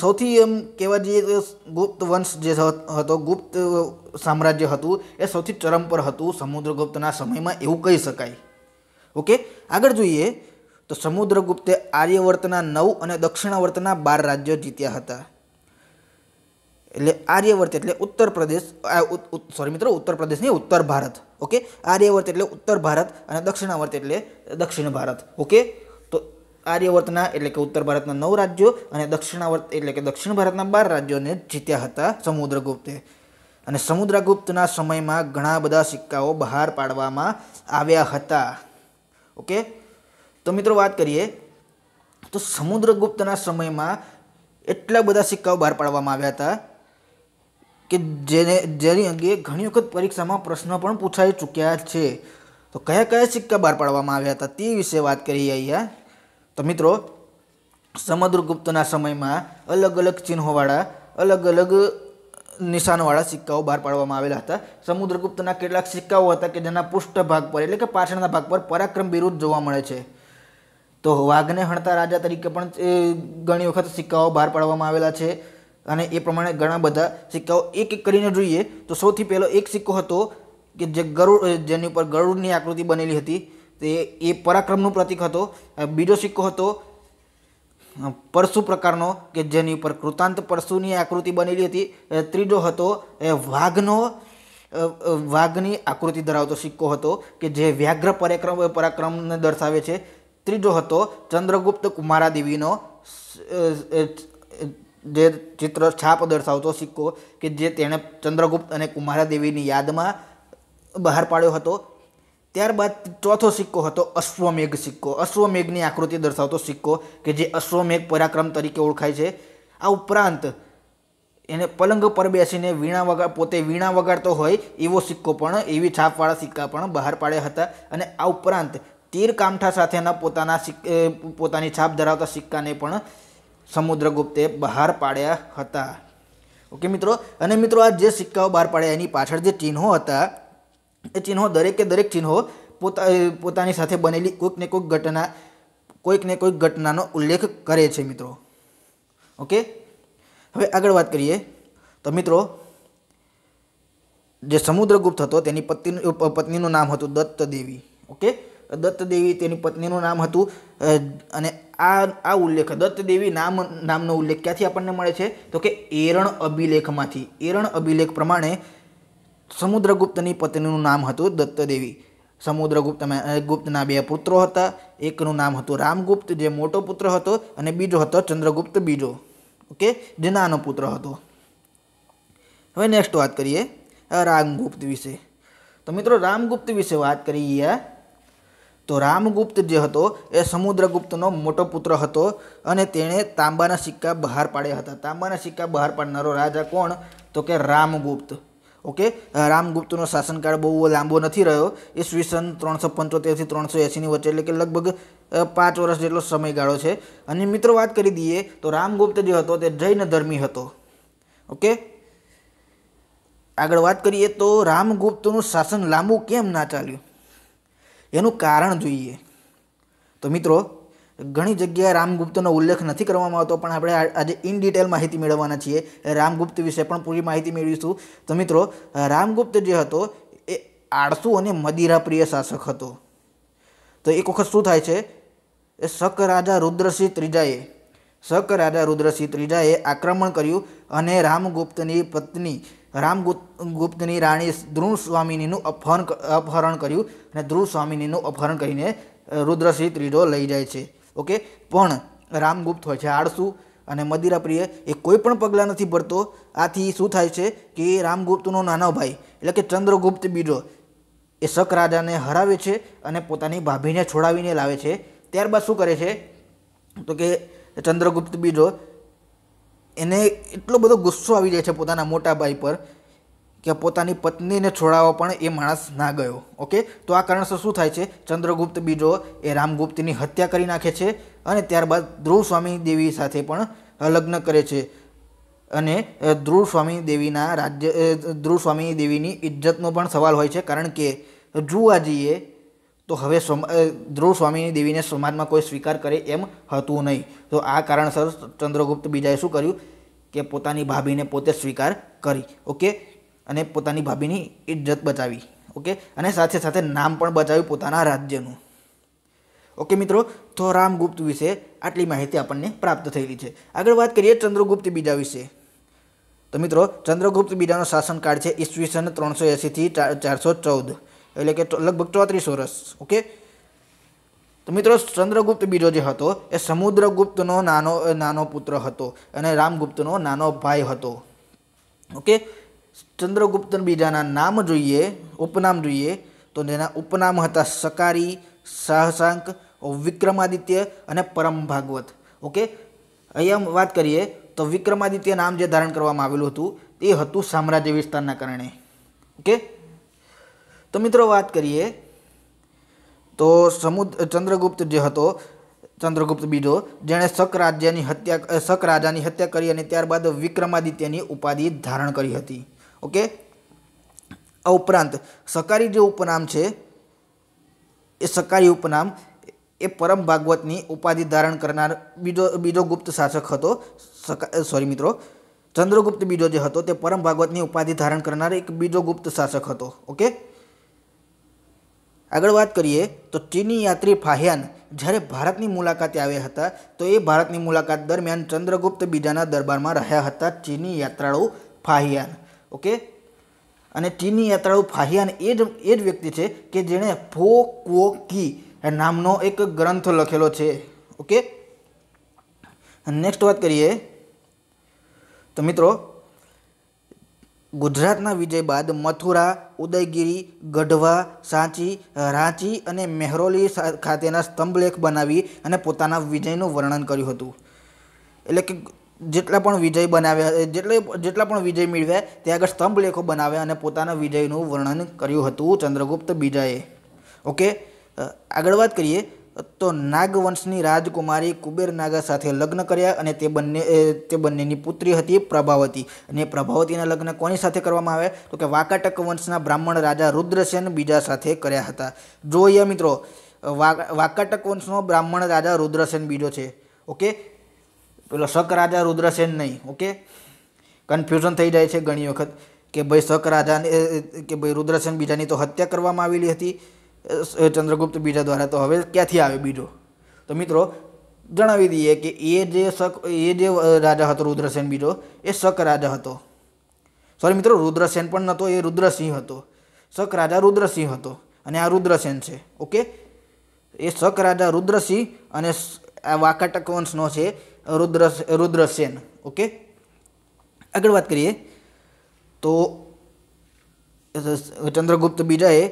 સૌથી એમ કહેવા જઈએ તો ગુપ્ત વંશ જે હતો ગુપ્ત સામ્રાજ્ય હતું એ સૌથી ચરમ પર હતું સમુદ્રગુપ્તના સમયમાં એવું કહી શકાય ઓકે આગળ જોઈએ તો સમુદ્રગુપ્તે આર્યવર્તના નવ અને દક્ષિણાવર્તના બાર રાજ્યો જીત્યા હતા એટલે આર્યવર્ત એટલે ઉત્તર પ્રદેશ સોરી મિત્રો ઉત્તર પ્રદેશ નહીં ઉત્તર ભારત ઓકે આર્યવર્ત એટલે ઉત્તર ભારત અને દક્ષિણાવર્ત એટલે દક્ષિણ ભારત ઓકે તો આર્યવર્તના એટલે કે ઉત્તર ભારતના નવ રાજ્યો અને દક્ષિણાવર્ત એટલે કે દક્ષિણ ભારતના બાર રાજ્યોને જીત્યા હતા સમુદ્રગુપ્તે અને સમુદ્રગુપ્તના સમયમાં ઘણા બધા સિક્કાઓ બહાર પાડવામાં આવ્યા હતા ઓકે તો મિત્રો વાત કરીએ તો સમુદ્રગુપ્તના સમયમાં એટલા બધા સિક્કાઓ બહાર પાડવામાં આવ્યા હતા કે જેને જેની અંગે ઘણી વખત પરીક્ષામાં પ્રશ્નો પણ પૂછાઈ ચૂક્યા છે તો કયા કયા સિક્કા બહાર પાડવામાં આવ્યા હતા તે વિશે વાત કરીએ અહીંયા તો મિત્રો સમુદ્રગુપ્તના સમયમાં અલગ અલગ ચિહ્નોવાળા અલગ અલગ નિશાનવાળા સિક્કાઓ બહાર પાડવામાં આવેલા હતા સમુદ્રગુપ્તના કેટલાક સિક્કાઓ હતા કે જેના પૃષ્ઠ ભાગ પર એટલે કે પાછળના ભાગ પર પરાક્રમ વિરુદ્ધ જોવા મળે છે તો વાઘને હણતા રાજા તરીકે પણ ઘણી વખત સિક્કાઓ બહાર પાડવામાં આવેલા છે અને એ પ્રમાણે ઘણા બધા સિક્કાઓ એક એક કરીને જોઈએ તો સૌથી પહેલો એક સિક્કો હતો કે જે ગરુડ જેની ઉપર ગરુડની આકૃતિ બનેલી હતી તે એ પરાક્રમનું પ્રતીક હતો બીજો સિક્કો હતો પરશુ પ્રકારનો કે જેની ઉપર કૃતાંત પરશુની આકૃતિ બનેલી હતી ત્રીજો હતો એ વાઘનો વાઘની આકૃતિ ધરાવતો સિક્કો હતો કે જે વ્યાઘ્ર પરાક્રમ પરાક્રમને દર્શાવે છે ત્રીજો હતો ચંદ્રગુપ્ત કુમારાદેવીનો જે ચિત્ર છાપ દર્શાવતો સિક્કો કે જે તેણે ચંદ્રગુપ્ત અને કુમારાદેવીની યાદમાં બહાર પાડ્યો હતો ત્યારબાદ ચોથો સિક્કો હતો અશ્વમેઘ સિક્કો અશ્વમેઘની આકૃતિ દર્શાવતો સિક્કો કે જે અશ્વમેઘ પરાક્રમ તરીકે ઓળખાય છે આ ઉપરાંત એને પલંગ પર બેસીને વીણા વગા પોતે વીણા વગાડતો હોય એવો સિક્કો પણ એવી છાપવાળા સિક્કા પણ બહાર પાડ્યા હતા અને આ ઉપરાંત તીર કામઠા સાથેના પોતાના પોતાની છાપ ધરાવતા સિક્કાને પણ સમુદ્રગુપ્તે બહાર પાડ્યા હતા ઓકે મિત્રો અને મિત્રો આ જે સિક્કાઓ બહાર પાડ્યા એની પાછળ જે ચિહ્નો હતા એ ચિહ્નો દરેકે દરેક ચિહ્નો પોતા પોતાની સાથે બનેલી કોઈક ને કોઈક ઘટના કોઈક ને કોઈક ઘટનાનો ઉલ્લેખ કરે છે મિત્રો ઓકે હવે આગળ વાત કરીએ તો મિત્રો જે સમુદ્રગુપ્ત હતો તેની પત્ની પત્નીનું નામ હતું દત્તદેવી ઓકે દત્તદેવી તેની પત્નીનું નામ હતું અને આ આ ઉલ્લેખ દત્તદેવી નામ નામનો ઉલ્લેખ ક્યાંથી આપણને મળે છે તો કે એરણ અભિલેખમાંથી એરણ અભિલેખ પ્રમાણે સમુદ્રગુપ્તની પત્નીનું નામ હતું દત્તદેવી સમુદ્રગુપ્ત ગુપ્તના બે પુત્રો હતા એકનું નામ હતું રામગુપ્ત જે મોટો પુત્ર હતો અને બીજો હતો ચંદ્રગુપ્ત બીજો ઓકે જે નાનો પુત્ર હતો હવે નેક્સ્ટ વાત કરીએ રામગુપ્ત વિશે તો મિત્રો રામગુપ્ત વિશે વાત કરીએ તો રામગુપ્ત જે હતો એ સમુદ્રગુપ્તનો મોટો પુત્ર હતો અને તેણે તાંબાના સિક્કા બહાર પાડ્યા હતા તાંબાના સિક્કા બહાર પાડનારો રાજા કોણ તો કે રામગુપ્ત ઓકે રામગુપ્તનો શાસનકાળ બહુ લાંબો નથી રહ્યો ઈસવીસન ત્રણસો પંચોતેરથી ત્રણસો એંસીની વચ્ચે એટલે કે લગભગ પાંચ વર્ષ જેટલો સમયગાળો છે અને મિત્રો વાત કરી દઈએ તો રામગુપ્ત જે હતો તે જૈન ધર્મી હતો ઓકે આગળ વાત કરીએ તો રામગુપ્તનું શાસન લાંબુ કેમ ના ચાલ્યું એનું કારણ જોઈએ તો મિત્રો ઘણી જગ્યાએ રામગુપ્તનો ઉલ્લેખ નથી કરવામાં આવતો પણ આપણે આજે ઇન ડિટેલ માહિતી મેળવવાના છીએ રામગુપ્ત વિશે પણ પૂરી માહિતી મેળવીશું તો મિત્રો રામગુપ્ત જે હતો એ આળસુ અને મદિરાપ્રિય શાસક હતો તો એક વખત શું થાય છે એ શક રાજા રુદ્રસિંહ ત્રીજાએ શક રાજા રુદ્રસિંહ ત્રીજાએ આક્રમણ કર્યું અને રામગુપ્તની પત્ની રામગુપ્ત ગુપ્તની રાણી ધ્રુવ સ્વામિનીનું અપહરણ અપહરણ કર્યું અને ધ્રુવ સ્વામિનીનું અપહરણ કરીને રુદ્રસિંહ ત્રીજો લઈ જાય છે ઓકે પણ રામગુપ્ત હોય છે આળસુ અને મદિરાપ્રિય એ કોઈ પણ પગલાં નથી ભરતો આથી શું થાય છે કે રામગુપ્તનો નાનો ભાઈ એટલે કે ચંદ્રગુપ્ત બીજો એ શક રાજાને હરાવે છે અને પોતાની ભાભીને છોડાવીને લાવે છે ત્યારબાદ શું કરે છે તો કે ચંદ્રગુપ્ત બીજો એને એટલો બધો ગુસ્સો આવી જાય છે પોતાના મોટા ભાઈ પર કે પોતાની પત્નીને છોડાવવા પણ એ માણસ ના ગયો ઓકે તો આ કારણસર શું થાય છે ચંદ્રગુપ્ત બીજો એ રામગુપ્તની હત્યા કરી નાખે છે અને ત્યારબાદ ધ્રુવ સ્વામી દેવી સાથે પણ લગ્ન કરે છે અને ધ્રુવ સ્વામી દેવીના રાજ્ય ધ્રુવ સ્વામી દેવીની ઇજ્જતનો પણ સવાલ હોય છે કારણ કે જઈએ તો હવે ધ્રુવ સ્વામીની દેવીને સમાજમાં કોઈ સ્વીકાર કરે એમ હતું નહીં તો આ કારણસર ચંદ્રગુપ્ત બીજાએ શું કર્યું કે પોતાની ભાભીને પોતે સ્વીકાર કરી ઓકે અને પોતાની ભાભીની ઇજ્જત બચાવી ઓકે અને સાથે સાથે નામ પણ બચાવ્યું પોતાના રાજ્યનું ઓકે મિત્રો તો રામગુપ્ત વિશે આટલી માહિતી આપણને પ્રાપ્ત થયેલી છે આગળ વાત કરીએ ચંદ્રગુપ્ત બીજા વિશે તો મિત્રો ચંદ્રગુપ્ત બીજાનો શાસનકાળ છે ઈસવીસન ત્રણસો એંસીથી ચારસો ચૌદ એટલે કે લગભગ ચોત્રીસ વર્ષ ઓકે તો મિત્રો ચંદ્રગુપ્ત બીજો જે હતો એ સમુદ્રગુપ્તનો નાનો નાનો પુત્ર હતો અને રામગુપ્તનો નાનો ભાઈ હતો ઓકે ચંદ્રગુપ્ત બીજાના નામ જોઈએ ઉપનામ જોઈએ તો તેના ઉપનામ હતા સકારી સાહસાંક વિક્રમાદિત્ય અને પરમ ભાગવત ઓકે અહીંયા વાત કરીએ તો વિક્રમાદિત્ય નામ જે ધારણ કરવામાં આવેલું હતું એ હતું સામ્રાજ્ય વિસ્તારના કારણે ઓકે તો મિત્રો વાત કરીએ તો સમુદ્ર ચંદ્રગુપ્ત જે હતો ચંદ્રગુપ્ત બીજો જેણે શક રાજ્યની હત્યા શક રાજાની હત્યા કરી અને ત્યારબાદ વિક્રમાદિત્યની ઉપાધિ ધારણ કરી હતી ઓકે આ ઉપરાંત સકારી જે ઉપનામ છે એ સકારી ઉપનામ એ પરમ ભાગવતની ઉપાધિ ધારણ કરનાર બીજો બીજો ગુપ્ત શાસક હતો સોરી મિત્રો ચંદ્રગુપ્ત બીજો જે હતો તે પરમ ભાગવતની ઉપાધિ ધારણ કરનાર એક બીજો ગુપ્ત શાસક હતો ઓકે આગળ વાત કરીએ તો ચીની યાત્રી ફાહ્યાન જ્યારે ભારતની મુલાકાતે આવ્યા હતા તો એ ભારતની મુલાકાત દરમિયાન ચંદ્રગુપ્ત બીજાના દરબારમાં રહ્યા હતા ચીની યાત્રાળુ ફાહ્યાન ઓકે અને ચીની યાત્રાળુ ફાહ્યાન એ જ એ જ વ્યક્તિ છે કે જેણે ફો ક્વો કી નામનો એક ગ્રંથ લખેલો છે ઓકે નેક્સ્ટ વાત કરીએ તો મિત્રો ગુજરાતના વિજય બાદ મથુરા ઉદયગીરી ગઢવા સાંચી રાંચી અને મેહરોલી ખાતેના સ્તંભલેખ બનાવી અને પોતાના વિજયનું વર્ણન કર્યું હતું એટલે કે જેટલા પણ વિજય બનાવ્યા જેટલે જેટલા પણ વિજય મેળવ્યા તે આગળ સ્તંભલેખો બનાવ્યા અને પોતાના વિજયનું વર્ણન કર્યું હતું ચંદ્રગુપ્ત બીજાએ ઓકે આગળ વાત કરીએ તો નાગવંશની રાજકુમારી કુબેર નાગા સાથે લગ્ન કર્યા અને તે બંને તે બંનેની પુત્રી હતી પ્રભાવતી અને પ્રભાવતીના લગ્ન કોની સાથે કરવામાં આવે તો કે વાકાટક વંશના બ્રાહ્મણ રાજા રુદ્રસેન બીજા સાથે કર્યા હતા જોઈએ મિત્રો વા વાકાટક વંશનો બ્રાહ્મણ રાજા રુદ્રસેન બીજો છે ઓકે પેલો શક રાજા રુદ્રસેન નહીં ઓકે કન્ફ્યુઝન થઈ જાય છે ઘણી વખત કે ભાઈ શક રાજાને કે ભાઈ રુદ્રસેન બીજાની તો હત્યા કરવામાં આવેલી હતી ચંદ્રગુપ્ત બીજા દ્વારા તો હવે ક્યાંથી આવે બીજો તો મિત્રો જણાવી દઈએ કે એ જે શક એ જે રાજા હતો રુદ્રસેન બીજો એ શક રાજા હતો સોરી મિત્રો રુદ્રસેન પણ નહોતો એ રુદ્રસિંહ હતો શક રાજા રુદ્રસિંહ હતો અને આ રુદ્રસેન છે ઓકે એ શક રાજા રુદ્રસિંહ અને આ વાકાટક વંશનો છે રુદ્ર રુદ્રસેન ઓકે આગળ વાત કરીએ તો ચંદ્રગુપ્ત બીજાએ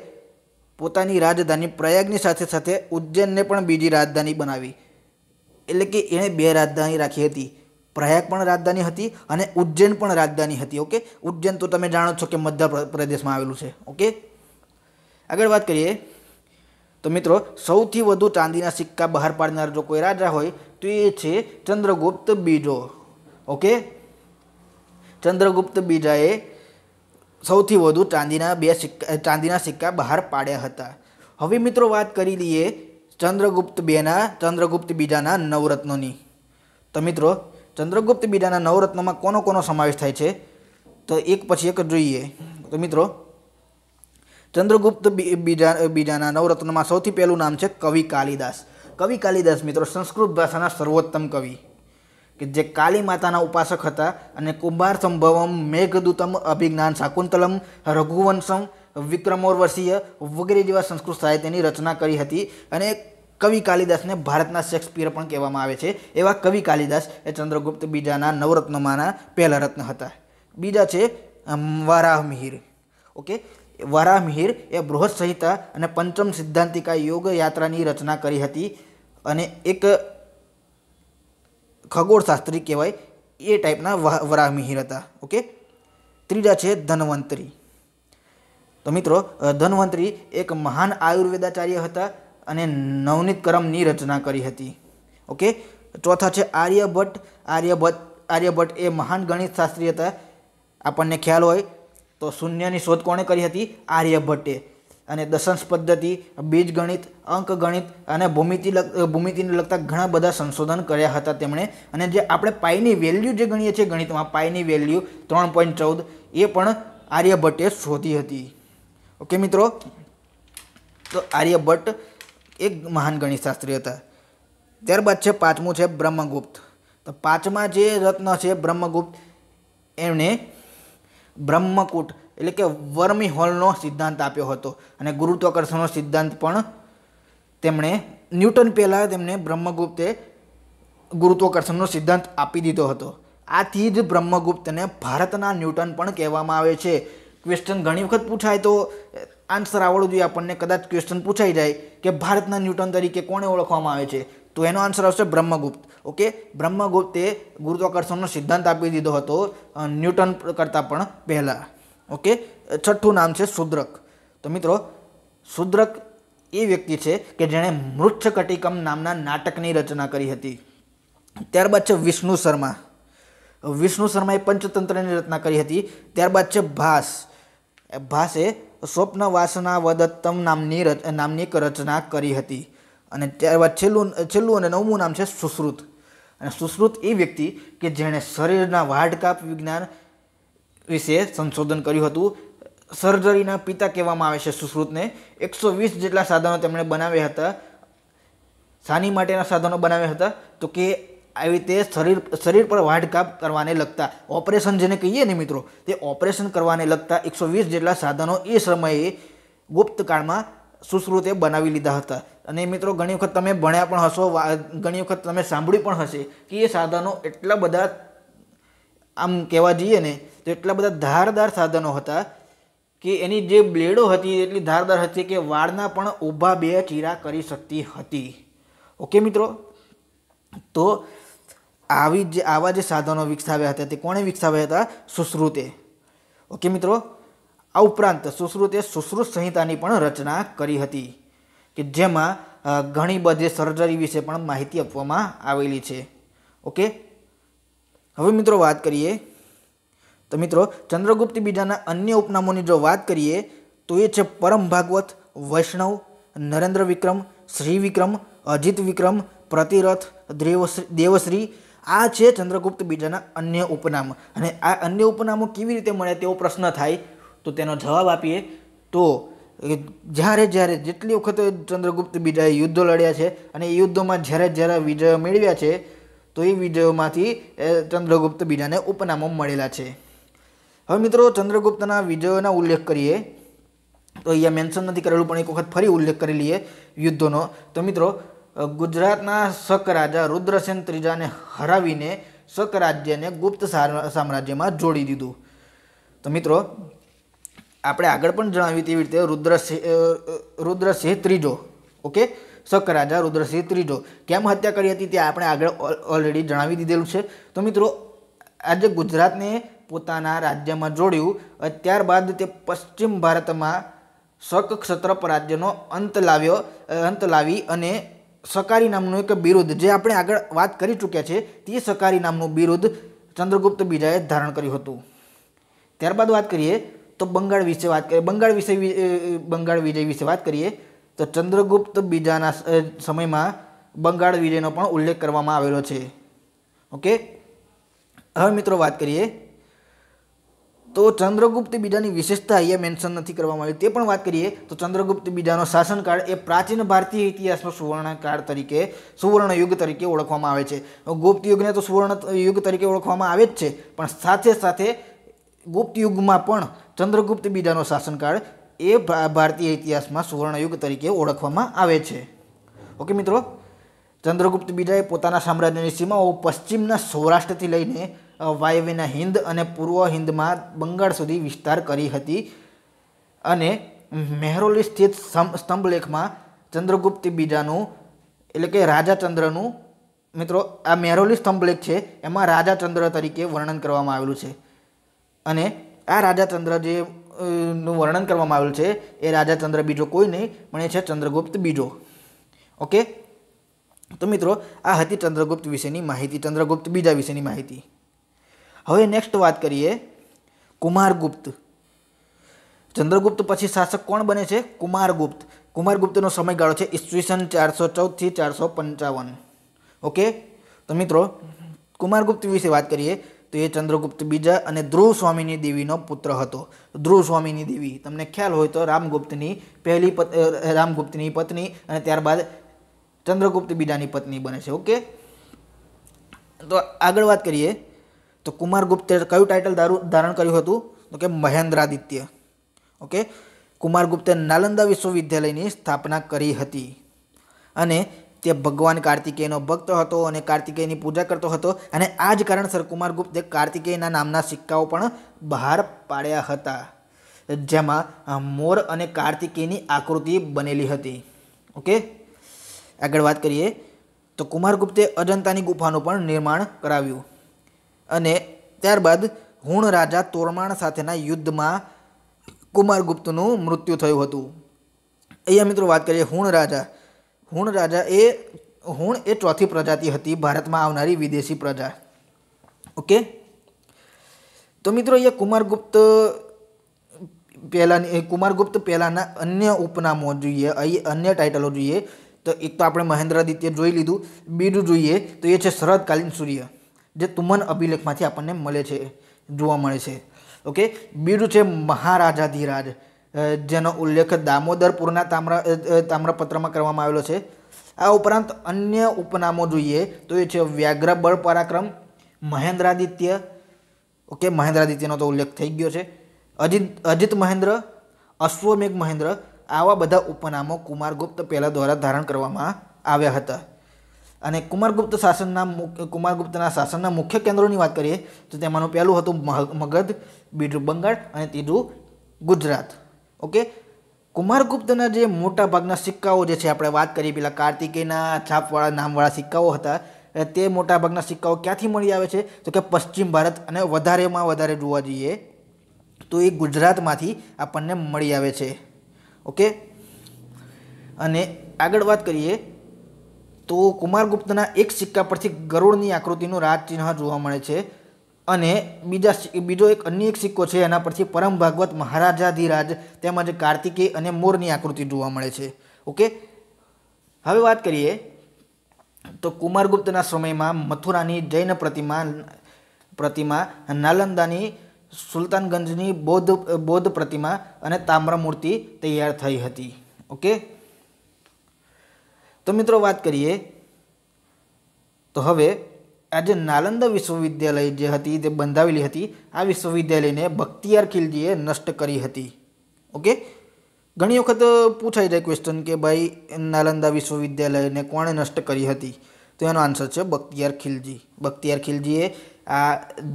પોતાની રાજધાની પ્રયાગની સાથે સાથે ઉજ્જૈનને પણ બીજી રાજધાની બનાવી એટલે કે એણે બે રાજધાની રાખી હતી પ્રયાગ પણ રાજધાની હતી અને ઉજ્જૈન પણ રાજધાની હતી ઓકે ઉજ્જૈન તો તમે જાણો છો કે મધ્ય પ્રદેશમાં આવેલું છે ઓકે આગળ વાત કરીએ તો મિત્રો સૌથી વધુ ચાંદીના સિક્કા બહાર પાડનાર જો કોઈ રાજા હોય તો એ છે ચંદ્રગુપ્ત બીજો ઓકે ચંદ્રગુપ્ત બીજાએ સૌથી વધુ ચાંદીના બે સિક્કા ચાંદીના સિક્કા બહાર પાડ્યા હતા હવે મિત્રો વાત કરી લઈએ ચંદ્રગુપ્ત બેના ચંદ્રગુપ્ત બીજાના નવરત્નોની તો મિત્રો ચંદ્રગુપ્ત બીજાના નવરત્નોમાં કોનો કોનો સમાવેશ થાય છે તો એક પછી એક જોઈએ તો મિત્રો ચંદ્રગુપ્ત બીજા બીજાના નવરત્નોમાં સૌથી પહેલું નામ છે કવિ કાલિદાસ કવિ કાલિદાસ મિત્રો સંસ્કૃત ભાષાના સર્વોત્તમ કવિ કે જે કાલી માતાના ઉપાસક હતા અને કુંભાર સંભવમ મેઘદૂતમ અભિજ્ઞાન શાકુંતલમ રઘુવંશમ વિક્રમોર્વશીય વગેરે જેવા સંસ્કૃત સાહિત્યની રચના કરી હતી અને કવિ કાલિદાસને ભારતના શેક્સપિયર પણ કહેવામાં આવે છે એવા કવિ કાલિદાસ એ ચંદ્રગુપ્ત બીજાના નવરત્નમાંના પહેલા રત્ન હતા બીજા છે વારાહ મિહિર ઓકે વારાહ મિહિર એ બૃહદ સંહિતા અને પંચમ સિદ્ધાંતિકા યોગ યાત્રાની રચના કરી હતી અને એક ખગોળશાસ્ત્રી કહેવાય એ ટાઈપના વરાહમિહિર હતા ઓકે ત્રીજા છે ધન્વંતરી તો મિત્રો ધન્વંતરી એક મહાન આયુર્વેદાચાર્ય હતા અને નવનીત કરમની રચના કરી હતી ઓકે ચોથા છે આર્યભટ્ટ આર્યભટ્ટ આર્યભટ્ટ એ મહાન ગણિત શાસ્ત્રી હતા આપણને ખ્યાલ હોય તો શૂન્યની શોધ કોણે કરી હતી આર્યભટ્ટે અને દશંસ પદ્ધતિ બીજગણિત અંકગણિત અને ભૂમિતિ ભૂમિતિને લગતા ઘણા બધા સંશોધન કર્યા હતા તેમણે અને જે આપણે પાઈની વેલ્યુ જે ગણીએ છીએ ગણિતમાં પાઈની વેલ્યુ ત્રણ પોઈન્ટ ચૌદ એ પણ આર્યભટ્ટે શોધી હતી ઓકે મિત્રો તો આર્યભટ્ટ એક મહાન ગણિતશાસ્ત્રી હતા ત્યારબાદ છે પાંચમું છે બ્રહ્મગુપ્ત તો પાંચમા જે રત્ન છે બ્રહ્મગુપ્ત એમણે બ્રહ્મકૂટ એટલે કે વર્મી હોલનો સિદ્ધાંત આપ્યો હતો અને ગુરુત્વાકર્ષણનો સિદ્ધાંત પણ તેમણે ન્યૂટન પહેલાં તેમણે બ્રહ્મગુપ્તે ગુરુત્વાકર્ષણનો સિદ્ધાંત આપી દીધો હતો આથી જ બ્રહ્મગુપ્તને ભારતના ન્યૂટન પણ કહેવામાં આવે છે ક્વેશ્ચન ઘણી વખત પૂછાય તો આન્સર આવડવું જોઈએ આપણને કદાચ ક્વેશ્ચન પૂછાઈ જાય કે ભારતના ન્યૂટન તરીકે કોને ઓળખવામાં આવે છે તો એનો આન્સર આવશે બ્રહ્મગુપ્ત ઓકે બ્રહ્મગુપ્તે ગુરુત્વાકર્ષણનો સિદ્ધાંત આપી દીધો હતો ન્યૂટન કરતાં પણ પહેલાં ઓકે છઠ્ઠું નામ છે શુદ્રક તો મિત્રો શુદ્રક એ વ્યક્તિ છે કે જેણે મૃચ્છકટિકમ નામના નાટકની રચના કરી હતી ત્યારબાદ છે વિષ્ણુ શર્મા વિષ્ણુ શર્માએ પંચતંત્રની રચના કરી હતી ત્યારબાદ છે ભાસ ભાસે સ્વપ્ન વાસના વદત્તમ નામની નામની એક રચના કરી હતી અને ત્યારબાદ છેલ્લું છેલ્લું અને નવમું નામ છે સુશ્રુત અને સુશ્રુત એ વ્યક્તિ કે જેણે શરીરના વાઢકાપ વિજ્ઞાન વિશે સંશોધન કર્યું હતું સર્જરીના પિતા કહેવામાં આવે છે સુશ્રુતને એકસો વીસ જેટલા સાધનો તેમણે બનાવ્યા હતા સાની માટેના સાધનો બનાવ્યા હતા તો કે આવી રીતે શરીર શરીર પર વાઢકાપ કરવાને લગતા ઓપરેશન જેને કહીએ ને મિત્રો તે ઓપરેશન કરવાને લગતા એકસો વીસ જેટલા સાધનો એ સમયે ગુપ્ત કાળમાં સુશ્રુતે બનાવી લીધા હતા અને મિત્રો ઘણી વખત તમે ભણ્યા પણ હશો ઘણી વખત તમે સાંભળ્યું પણ હશે કે એ સાધનો એટલા બધા આમ કહેવા જઈએ ને તો એટલા બધા ધારદાર સાધનો હતા કે એની જે બ્લેડો હતી એટલી ધારદાર હતી કે વાળના પણ ઊભા બે ચીરા કરી શકતી હતી ઓકે મિત્રો તો આવી જે આવા જે સાધનો વિકસાવ્યા હતા તે કોણે વિકસાવ્યા હતા સુશ્રુતે ઓકે મિત્રો આ ઉપરાંત સુશ્રુતે સુશ્રુત સંહિતાની પણ રચના કરી હતી કે જેમાં ઘણી બધી સર્જરી વિશે પણ માહિતી આપવામાં આવેલી છે ઓકે હવે મિત્રો વાત કરીએ તો મિત્રો ચંદ્રગુપ્ત બીજાના અન્ય ઉપનામોની જો વાત કરીએ તો એ છે પરમ ભાગવત વૈષ્ણવ નરેન્દ્ર વિક્રમ શ્રી વિક્રમ અજીત વિક્રમ પ્રતિરથ દેવશ્રી દેવશ્રી આ છે ચંદ્રગુપ્ત બીજાના અન્ય ઉપનામ અને આ અન્ય ઉપનામો કેવી રીતે મળે તેવો પ્રશ્ન થાય તો તેનો જવાબ આપીએ તો જ્યારે જ્યારે જેટલી વખત ચંદ્રગુપ્ત બીજાએ યુદ્ધો લડ્યા છે અને એ યુદ્ધોમાં જ્યારે જ્યારે વિજયો મેળવ્યા છે તો એ વિજયોમાંથી ચંદ્રગુપ્ત બીજાને ઉપનામો મળેલા છે હવે મિત્રો ચંદ્રગુપ્તના વિજયોના ઉલ્લેખ કરીએ તો અહીંયા મેન્શન નથી કરેલું પણ એક વખત ફરી ઉલ્લેખ કરી લઈએ યુદ્ધોનો તો મિત્રો ગુજરાતના શક રાજા રુદ્રસેન ત્રીજાને હરાવીને શક રાજ્યને ગુપ્ત સામ્રાજ્યમાં જોડી દીધું તો મિત્રો આપણે આગળ પણ જણાવી તેવી રીતે રુદ્રસિંહ રુદ્રસિંહ ત્રીજો ઓકે શક રાજા રુદ્રસિંહ ત્રીજો કેમ હત્યા કરી હતી તે આપણે આગળ ઓલરેડી જણાવી દીધેલું છે તો મિત્રો આજે ગુજરાતને પોતાના રાજ્યમાં જોડ્યું ત્યારબાદ તે પશ્ચિમ ભારતમાં શક ક્ષત્રપ રાજ્યનો અંત લાવ્યો અંત લાવી અને સકારી નામનું એક બિરુદ જે આપણે આગળ વાત કરી ચૂક્યા છે તે સકારી નામનું બિરુદ ચંદ્રગુપ્ત બીજાએ ધારણ કર્યું હતું ત્યારબાદ વાત કરીએ તો બંગાળ વિશે વાત કરીએ બંગાળ વિશે બંગાળ વિજય વિશે વાત કરીએ તો ચંદ્રગુપ્ત બીજાના સમયમાં બંગાળ વિજયનો પણ ઉલ્લેખ કરવામાં આવેલો છે ઓકે હવે મિત્રો વાત કરીએ તો ચંદ્રગુપ્ત બીજાની વિશેષતા અહીંયા મેન્શન નથી કરવામાં આવી તે પણ વાત કરીએ તો ચંદ્રગુપ્ત બીજાનો શાસનકાળ એ પ્રાચીન ભારતીય ઇતિહાસનો સુવર્ણકાળ તરીકે સુવર્ણ યુગ તરીકે ઓળખવામાં આવે છે ગુપ્ત યુગને તો સુવર્ણ યુગ તરીકે ઓળખવામાં આવે જ છે પણ સાથે સાથે ગુપ્ત યુગમાં પણ ચંદ્રગુપ્ત બીજાનો શાસનકાળ એ ભારતીય ઇતિહાસમાં સુવર્ણયુગ તરીકે ઓળખવામાં આવે છે ઓકે મિત્રો ચંદ્રગુપ્ત બીજાએ પોતાના સામ્રાજ્યની સીમાઓ પશ્ચિમના સૌરાષ્ટ્રથી લઈને વાયવ્યના હિન્દ અને પૂર્વ હિન્દમાં બંગાળ સુધી વિસ્તાર કરી હતી અને મહેરોલી સ્થિત સ્તંભલેખમાં ચંદ્રગુપ્ત બીજાનું એટલે કે રાજા ચંદ્રનું મિત્રો આ મહેરોલી સ્તંભલેખ છે એમાં રાજા ચંદ્ર તરીકે વર્ણન કરવામાં આવેલું છે અને આ રાજા ચંદ્ર જે નું વર્ણન કરવામાં આવેલું છે એ રાજા ચંદ્ર બીજો કોઈ નહીં પણ એ છે ચંદ્રગુપ્ત બીજો ઓકે તો મિત્રો આ હતી ચંદ્રગુપ્ત વિશેની માહિતી ચંદ્રગુપ્ત બીજા વિશેની માહિતી હવે નેક્સ્ટ વાત કરીએ કુમારગુપ્ત ચંદ્રગુપ્ત પછી શાસક કોણ બને છે કુમારગુપ્ત કુમારગુપ્તનો સમયગાળો છે ઈસવીસન ચારસો ચૌદથી ચારસો પંચાવન ઓકે તો મિત્રો કુમારગુપ્ત વિશે વાત કરીએ તો એ ચંદ્રગુપ્ત બીજા અને ધ્રુવ સ્વામીની દેવીનો પુત્ર હતો ધ્રુવ સ્વામીની દેવી તમને ખ્યાલ હોય તો રામગુપ્તની પહેલી રામગુપ્તની પત્ની અને ત્યારબાદ ચંદ્રગુપ્ત બીજાની પત્ની બને છે ઓકે તો આગળ વાત કરીએ તો કુમારગુપ્તે કયું ટાઇટલ ધારણ કર્યું હતું તો કે મહેન્દ્રાદિત્ય ઓકે કુમારગુપ્તે નાલંદા વિશ્વવિદ્યાલયની સ્થાપના કરી હતી અને તે ભગવાન કાર્તિકેયનો ભક્ત હતો અને કાર્તિકેયની પૂજા કરતો હતો અને આ જ કારણસર કુમારગુપ્તે કાર્તિકેયના નામના સિક્કાઓ પણ બહાર પાડ્યા હતા જેમાં મોર અને કાર્તિકેયની આકૃતિ બનેલી હતી ઓકે આગળ વાત કરીએ તો કુમારગુપ્તે અજંતાની ગુફાનું પણ નિર્માણ કરાવ્યું અને ત્યારબાદ હુણ રાજા તોરમાણ સાથેના યુદ્ધમાં કુમારગુપ્તનું મૃત્યુ થયું હતું અહીંયા મિત્રો વાત કરીએ હુણ રાજા હુણ રાજા એ હુણ એ ચોથી પ્રજાતિ હતી ભારતમાં આવનારી વિદેશી પ્રજા ઓકે તો મિત્રો અહીંયા કુમારગુપ્ત પહેલાંની કુમારગુપ્ત પહેલાંના અન્ય ઉપનામો જોઈએ અહીં અન્ય ટાઇટલો જોઈએ તો એક તો આપણે મહેન્દ્રાદિત્ય જોઈ લીધું બીજું જોઈએ તો એ છે શરદકાલીન સૂર્ય જે તુમન અભિલેખમાંથી આપણને મળે છે જોવા મળે છે ઓકે બીજું છે મહારાજાધિરાજ જેનો ઉલ્લેખ દામોદરપુરના તામ્ર તામ્રપત્રમાં કરવામાં આવેલો છે આ ઉપરાંત અન્ય ઉપનામો જોઈએ તો એ છે વ્યાઘ્ર બળ પરાક્રમ મહેન્દ્રાદિત્ય ઓકે મહેન્દ્રાદિત્યનો તો ઉલ્લેખ થઈ ગયો છે અજિત અજિત મહેન્દ્ર અશ્વમેઘ મહેન્દ્ર આવા બધા ઉપનામો કુમારગુપ્ત પહેલાં દ્વારા ધારણ કરવામાં આવ્યા હતા અને કુમારગુપ્ત શાસનના કુમારગુપ્તના શાસનના મુખ્ય કેન્દ્રોની વાત કરીએ તો તેમાંનું પહેલું હતું મગધ બીજું બંગાળ અને ત્રીજું ગુજરાત ઓકે કુમારગુપ્તના જે મોટા ભાગના સિક્કાઓ જે છે આપણે વાત કરી પેલા કાર્તિકેયના છાપવાળા નામવાળા સિક્કાઓ હતા તે મોટા ભાગના સિક્કાઓ ક્યાંથી મળી આવે છે તો કે પશ્ચિમ ભારત અને વધારેમાં વધારે જોવા જઈએ તો એ ગુજરાતમાંથી આપણને મળી આવે છે ઓકે અને આગળ વાત કરીએ તો કુમારગુપ્તના એક સિક્કા પરથી ગરુડની આકૃતિનું રાજચિહ્ન જોવા મળે છે અને બીજા બીજો એક અન્ય એક સિક્કો છે એના પરથી પરમ ભાગવત મહારાજાધિરાજ તેમજ કાર્તિકેય અને મોરની આકૃતિ જોવા મળે છે ઓકે હવે વાત કરીએ તો કુમારગુપ્તના સમયમાં મથુરાની જૈન પ્રતિમા પ્રતિમા નાલંદાની સુલતાનગંજની બૌદ્ધ બૌદ્ધ પ્રતિમા અને મૂર્તિ તૈયાર થઈ હતી ઓકે તો મિત્રો વાત કરીએ તો હવે આજે નાલંદા વિશ્વવિદ્યાલય જે હતી તે બંધાવેલી હતી આ વિશ્વવિદ્યાલયને બખ્તિયાર ખિલજીએ નષ્ટ કરી હતી ઓકે ઘણી વખત પૂછાય જાય ક્વેશ્ચન કે ભાઈ નાલંદા વિશ્વવિદ્યાલયને કોણે નષ્ટ કરી હતી તો એનો આન્સર છે બખ્તિયાર ખિલજી બખ્તિયાર ખિલજીએ આ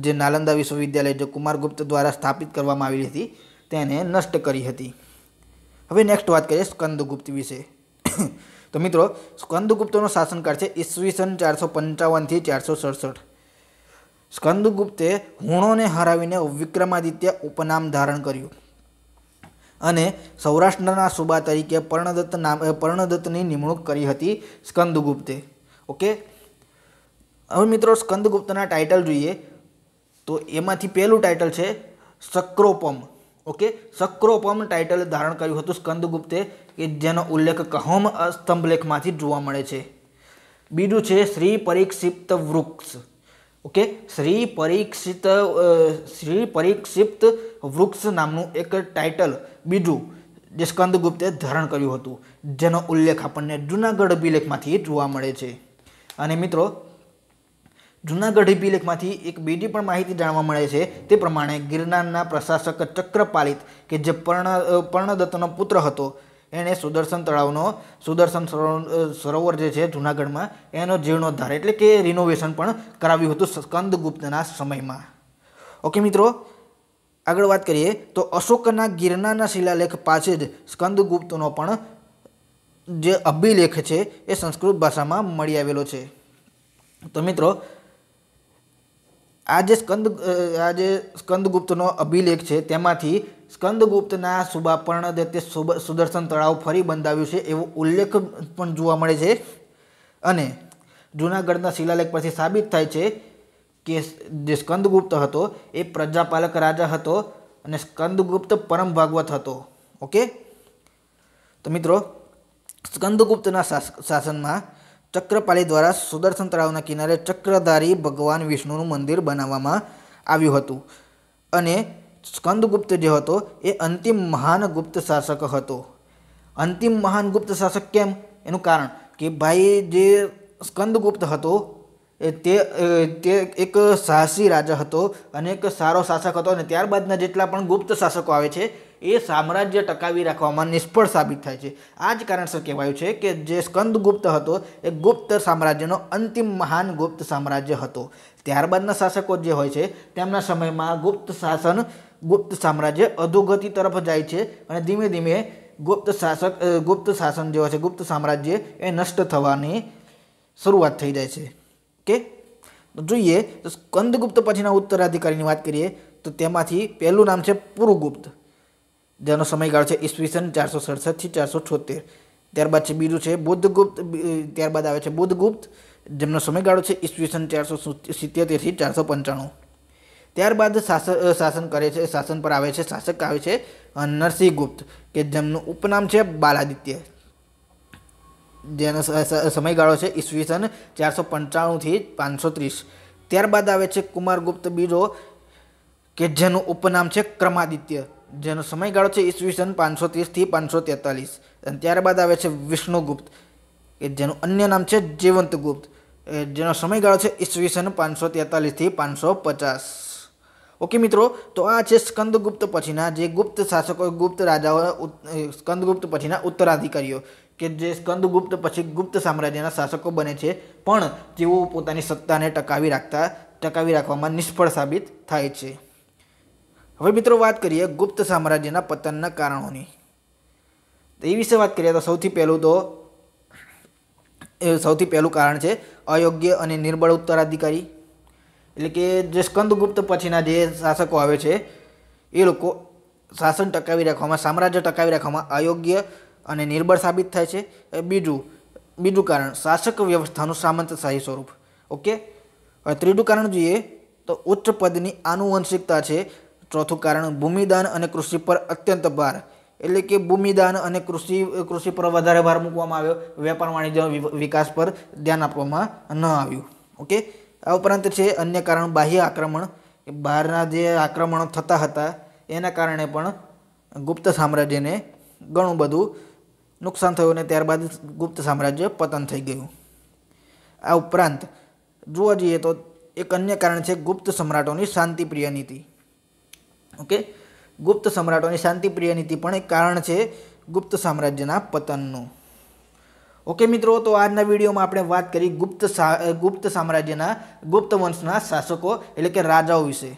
જે નાલંદા વિશ્વવિદ્યાલય જે કુમારગુપ્ત દ્વારા સ્થાપિત કરવામાં આવી હતી તેને નષ્ટ કરી હતી હવે નેક્સ્ટ વાત કરીએ સ્કંદગુપ્ત વિશે તો મિત્રો સ્કંદગુપ્તનો શાસનકાળ છે ઈસવીસન ચારસો પંચાવનથી ચારસો સડસઠ સ્કંદગુપ્તે હુણોને હરાવીને વિક્રમાદિત્ય ઉપનામ ધારણ કર્યું અને સૌરાષ્ટ્રના સુબા તરીકે પર્ણદત્ત નામ પર્ણદત્તની નિમણૂક કરી હતી સ્કંદગુપ્તે ઓકે હવે મિત્રો સ્કંદગુપ્તના ટાઇટલ જોઈએ તો એમાંથી પહેલું ટાઇટલ છે સક્રોપમ ઓકે શક્રોપમ ટાઇટલ ધારણ કર્યું હતું સ્કંદગુપ્તે કે જેનો ઉલ્લેખ કહોમ સ્તંભલેખમાંથી જોવા મળે છે બીજું છે શ્રી પરીક્ષિપ્ત વૃક્ષ ઓકે શ્રી પરીક્ષિત શ્રી પરીક્ષિપ્ત વૃક્ષ નામનું એક ટાઇટલ બીજું જે સ્કંદગુપ્તે ધારણ કર્યું હતું જેનો ઉલ્લેખ આપણને જૂનાગઢ અભિલેખમાંથી જોવા મળે છે અને મિત્રો જૂનાગઢ અભિલેખમાંથી એક બીજી પણ માહિતી જાણવા મળે છે તે પ્રમાણે ગિરનારના પ્રશાસક ચક્રપાલિત કે જે પર્ણ પર્ણદત્તનો પુત્ર હતો એણે સુદર્શન તળાવનો સુદર્શન સરોવર જે છે જૂનાગઢમાં એનો જીર્ણોદ્ધાર એટલે કે રિનોવેશન પણ કરાવ્યું હતું સ્કંદગુપ્તના સમયમાં ઓકે મિત્રો આગળ વાત કરીએ તો અશોકના ગિરનારના શિલાલેખ પાસે જ સ્કંદગુપ્તનો પણ જે અભિલેખ છે એ સંસ્કૃત ભાષામાં મળી આવેલો છે તો મિત્રો આ જે સ્કંદ આ જે સ્કંદગુપ્તનો અભિલેખ છે તેમાંથી સ્કંદગુપ્તના સુબાપર્ણ તે સુદર્શન તળાવ ફરી બંધાવ્યું છે એવો ઉલ્લેખ પણ જોવા મળે છે અને જૂનાગઢના શિલાલેખ પરથી સાબિત થાય છે કે જે સ્કંદગુપ્ત હતો એ પ્રજાપાલક રાજા હતો અને સ્કંદગુપ્ત પરમ ભાગવત હતો ઓકે તો મિત્રો સ્કંદગુપ્તના શાસનમાં ચક્રપાલી દ્વારા સુદર્શન તળાવના કિનારે ચક્રધારી ભગવાન વિષ્ણુનું મંદિર બનાવવામાં આવ્યું હતું અને સ્કંદગુપ્ત જે હતો એ અંતિમ મહાન ગુપ્ત શાસક હતો અંતિમ મહાન ગુપ્ત શાસક કેમ એનું કારણ કે ભાઈ જે સ્કંદગુપ્ત હતો તે તે એક સાહસી રાજા હતો અને એક સારો શાસક હતો અને ત્યારબાદના જેટલા પણ ગુપ્ત શાસકો આવે છે એ સામ્રાજ્ય ટકાવી રાખવામાં નિષ્ફળ સાબિત થાય છે આ જ કારણસર કહેવાયું છે કે જે સ્કંદગુપ્ત હતો એ ગુપ્ત સામ્રાજ્યનો અંતિમ મહાન ગુપ્ત સામ્રાજ્ય હતો ત્યારબાદના શાસકો જે હોય છે તેમના સમયમાં ગુપ્ત શાસન ગુપ્ત સામ્રાજ્ય અધોગતિ તરફ જાય છે અને ધીમે ધીમે ગુપ્ત શાસક ગુપ્ત શાસન જે હોય છે ગુપ્ત સામ્રાજ્ય એ નષ્ટ થવાની શરૂઆત થઈ જાય છે કે જોઈએ તો સ્કંદગુપ્ત પછીના ઉત્તરાધિકારીની વાત કરીએ તો તેમાંથી પહેલું નામ છે પુરુગુપ્ત જેનો સમયગાળો છે ઈસવીસન ચારસો સડસઠથી ચારસો છોતેર ત્યારબાદ છે બીજું છે બુદ્ધગુપ્ત ત્યારબાદ આવે છે બુદ્ધગુપ્ત જેમનો સમયગાળો છે ઈસવીસન ચારસો સિત્યોતેરથી ચારસો પંચાણું ત્યારબાદ શાસન શાસન કરે છે શાસન પર આવે છે શાસક આવે છે નરસિંહગુપ્ત કે જેમનું ઉપનામ છે બાલાદિત્ય જેનો સમયગાળો છે ઈસવીસન ચારસો પંચાણુંથી પાંચસો ત્રીસ ત્યારબાદ આવે છે કુમારગુપ્ત બીજો કે જેનું ઉપનામ છે ક્રમાદિત્ય જેનો સમયગાળો છે ઈસવીસન પાંચસો ત્રીસથી પાંચસો તેતાલીસ અને ત્યારબાદ આવે છે વિષ્ણુગુપ્ત કે જેનું અન્ય નામ છે જીવંતગુપ્ત જેનો સમયગાળો છે ઈસવીસન પાંચસો તેતાલીસથી પાંચસો પચાસ ઓકે મિત્રો તો આ છે સ્કંદગુપ્ત પછીના જે ગુપ્ત શાસકો ગુપ્ત રાજાઓ સ્કંદગુપ્ત પછીના ઉત્તરાધિકારીઓ કે જે સ્કંદગુપ્ત પછી ગુપ્ત સામ્રાજ્યના શાસકો બને છે પણ તેઓ પોતાની સત્તાને ટકાવી રાખતા ટકાવી રાખવામાં નિષ્ફળ સાબિત થાય છે હવે મિત્રો વાત કરીએ ગુપ્ત સામ્રાજ્યના પતનના કારણોની તો એ વિશે વાત કરીએ તો સૌથી પહેલું તો એ સૌથી પહેલું કારણ છે અયોગ્ય અને નિર્બળ ઉત્તરાધિકારી એટલે કે જે સ્કંદગુપ્ત પછીના જે શાસકો આવે છે એ લોકો શાસન ટકાવી રાખવામાં સામ્રાજ્ય ટકાવી રાખવામાં અયોગ્ય અને નિર્બળ સાબિત થાય છે બીજું બીજું કારણ શાસક વ્યવસ્થાનું સામંતશાહી સ્વરૂપ ઓકે હવે ત્રીજું કારણ જોઈએ તો ઉચ્ચ પદની આનુવંશિકતા છે ચોથું કારણ ભૂમિદાન અને કૃષિ પર અત્યંત ભાર એટલે કે ભૂમિદાન અને કૃષિ કૃષિ પર વધારે ભાર મૂકવામાં આવ્યો વેપાર વાણિજ્ય વિકાસ પર ધ્યાન આપવામાં ન આવ્યું ઓકે આ ઉપરાંત છે અન્ય કારણ બાહ્ય આક્રમણ બહારના જે આક્રમણો થતા હતા એના કારણે પણ ગુપ્ત સામ્રાજ્યને ઘણું બધું નુકસાન થયું અને ત્યારબાદ ગુપ્ત સામ્રાજ્ય પતન થઈ ગયું આ ઉપરાંત જોવા જઈએ તો એક અન્ય કારણ છે ગુપ્ત સમ્રાટોની શાંતિપ્રિય નીતિ ઓકે ગુપ્ત સમ્રાટોની શાંતિપ્રિય નીતિ પણ એક કારણ છે ગુપ્ત સામ્રાજ્યના પતનનું ઓકે મિત્રો તો આજના વિડીયોમાં આપણે વાત કરી ગુપ્ત ગુપ્ત સામ્રાજ્યના ગુપ્ત વંશના શાસકો એટલે કે રાજાઓ વિશે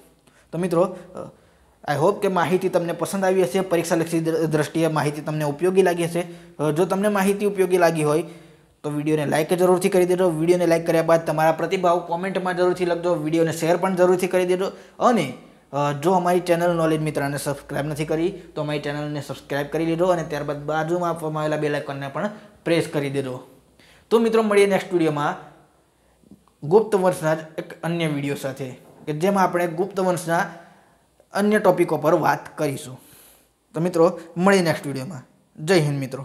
તો મિત્રો આઈ હોપ કે માહિતી તમને પસંદ આવી હશે પરીક્ષાલક્ષી દ્રષ્ટિએ માહિતી તમને ઉપયોગી લાગી હશે જો તમને માહિતી ઉપયોગી લાગી હોય તો વિડીયોને લાઇક જરૂરથી કરી દેજો વિડીયોને લાઇક કર્યા બાદ તમારા પ્રતિભાવ કોમેન્ટમાં જરૂરથી લખજો વિડીયોને શેર પણ જરૂરથી કરી દેજો અને જો અમારી ચેનલ નોલેજ મિત્રને સબસ્ક્રાઈબ નથી કરી તો અમારી ચેનલને સબસ્ક્રાઇબ કરી લેજો અને ત્યારબાદ બાજુમાં આપવામાં આવેલા બે પણ પ્રેસ કરી દીધો તો મિત્રો મળીએ નેક્સ્ટ વિડીયોમાં ગુપ્ત વંશના જ એક અન્ય વિડીયો સાથે કે જેમાં આપણે ગુપ્ત વંશના અન્ય ટોપિકો પર વાત કરીશું તો મિત્રો મળીએ નેક્સ્ટ વિડીયોમાં જય હિન્દ મિત્રો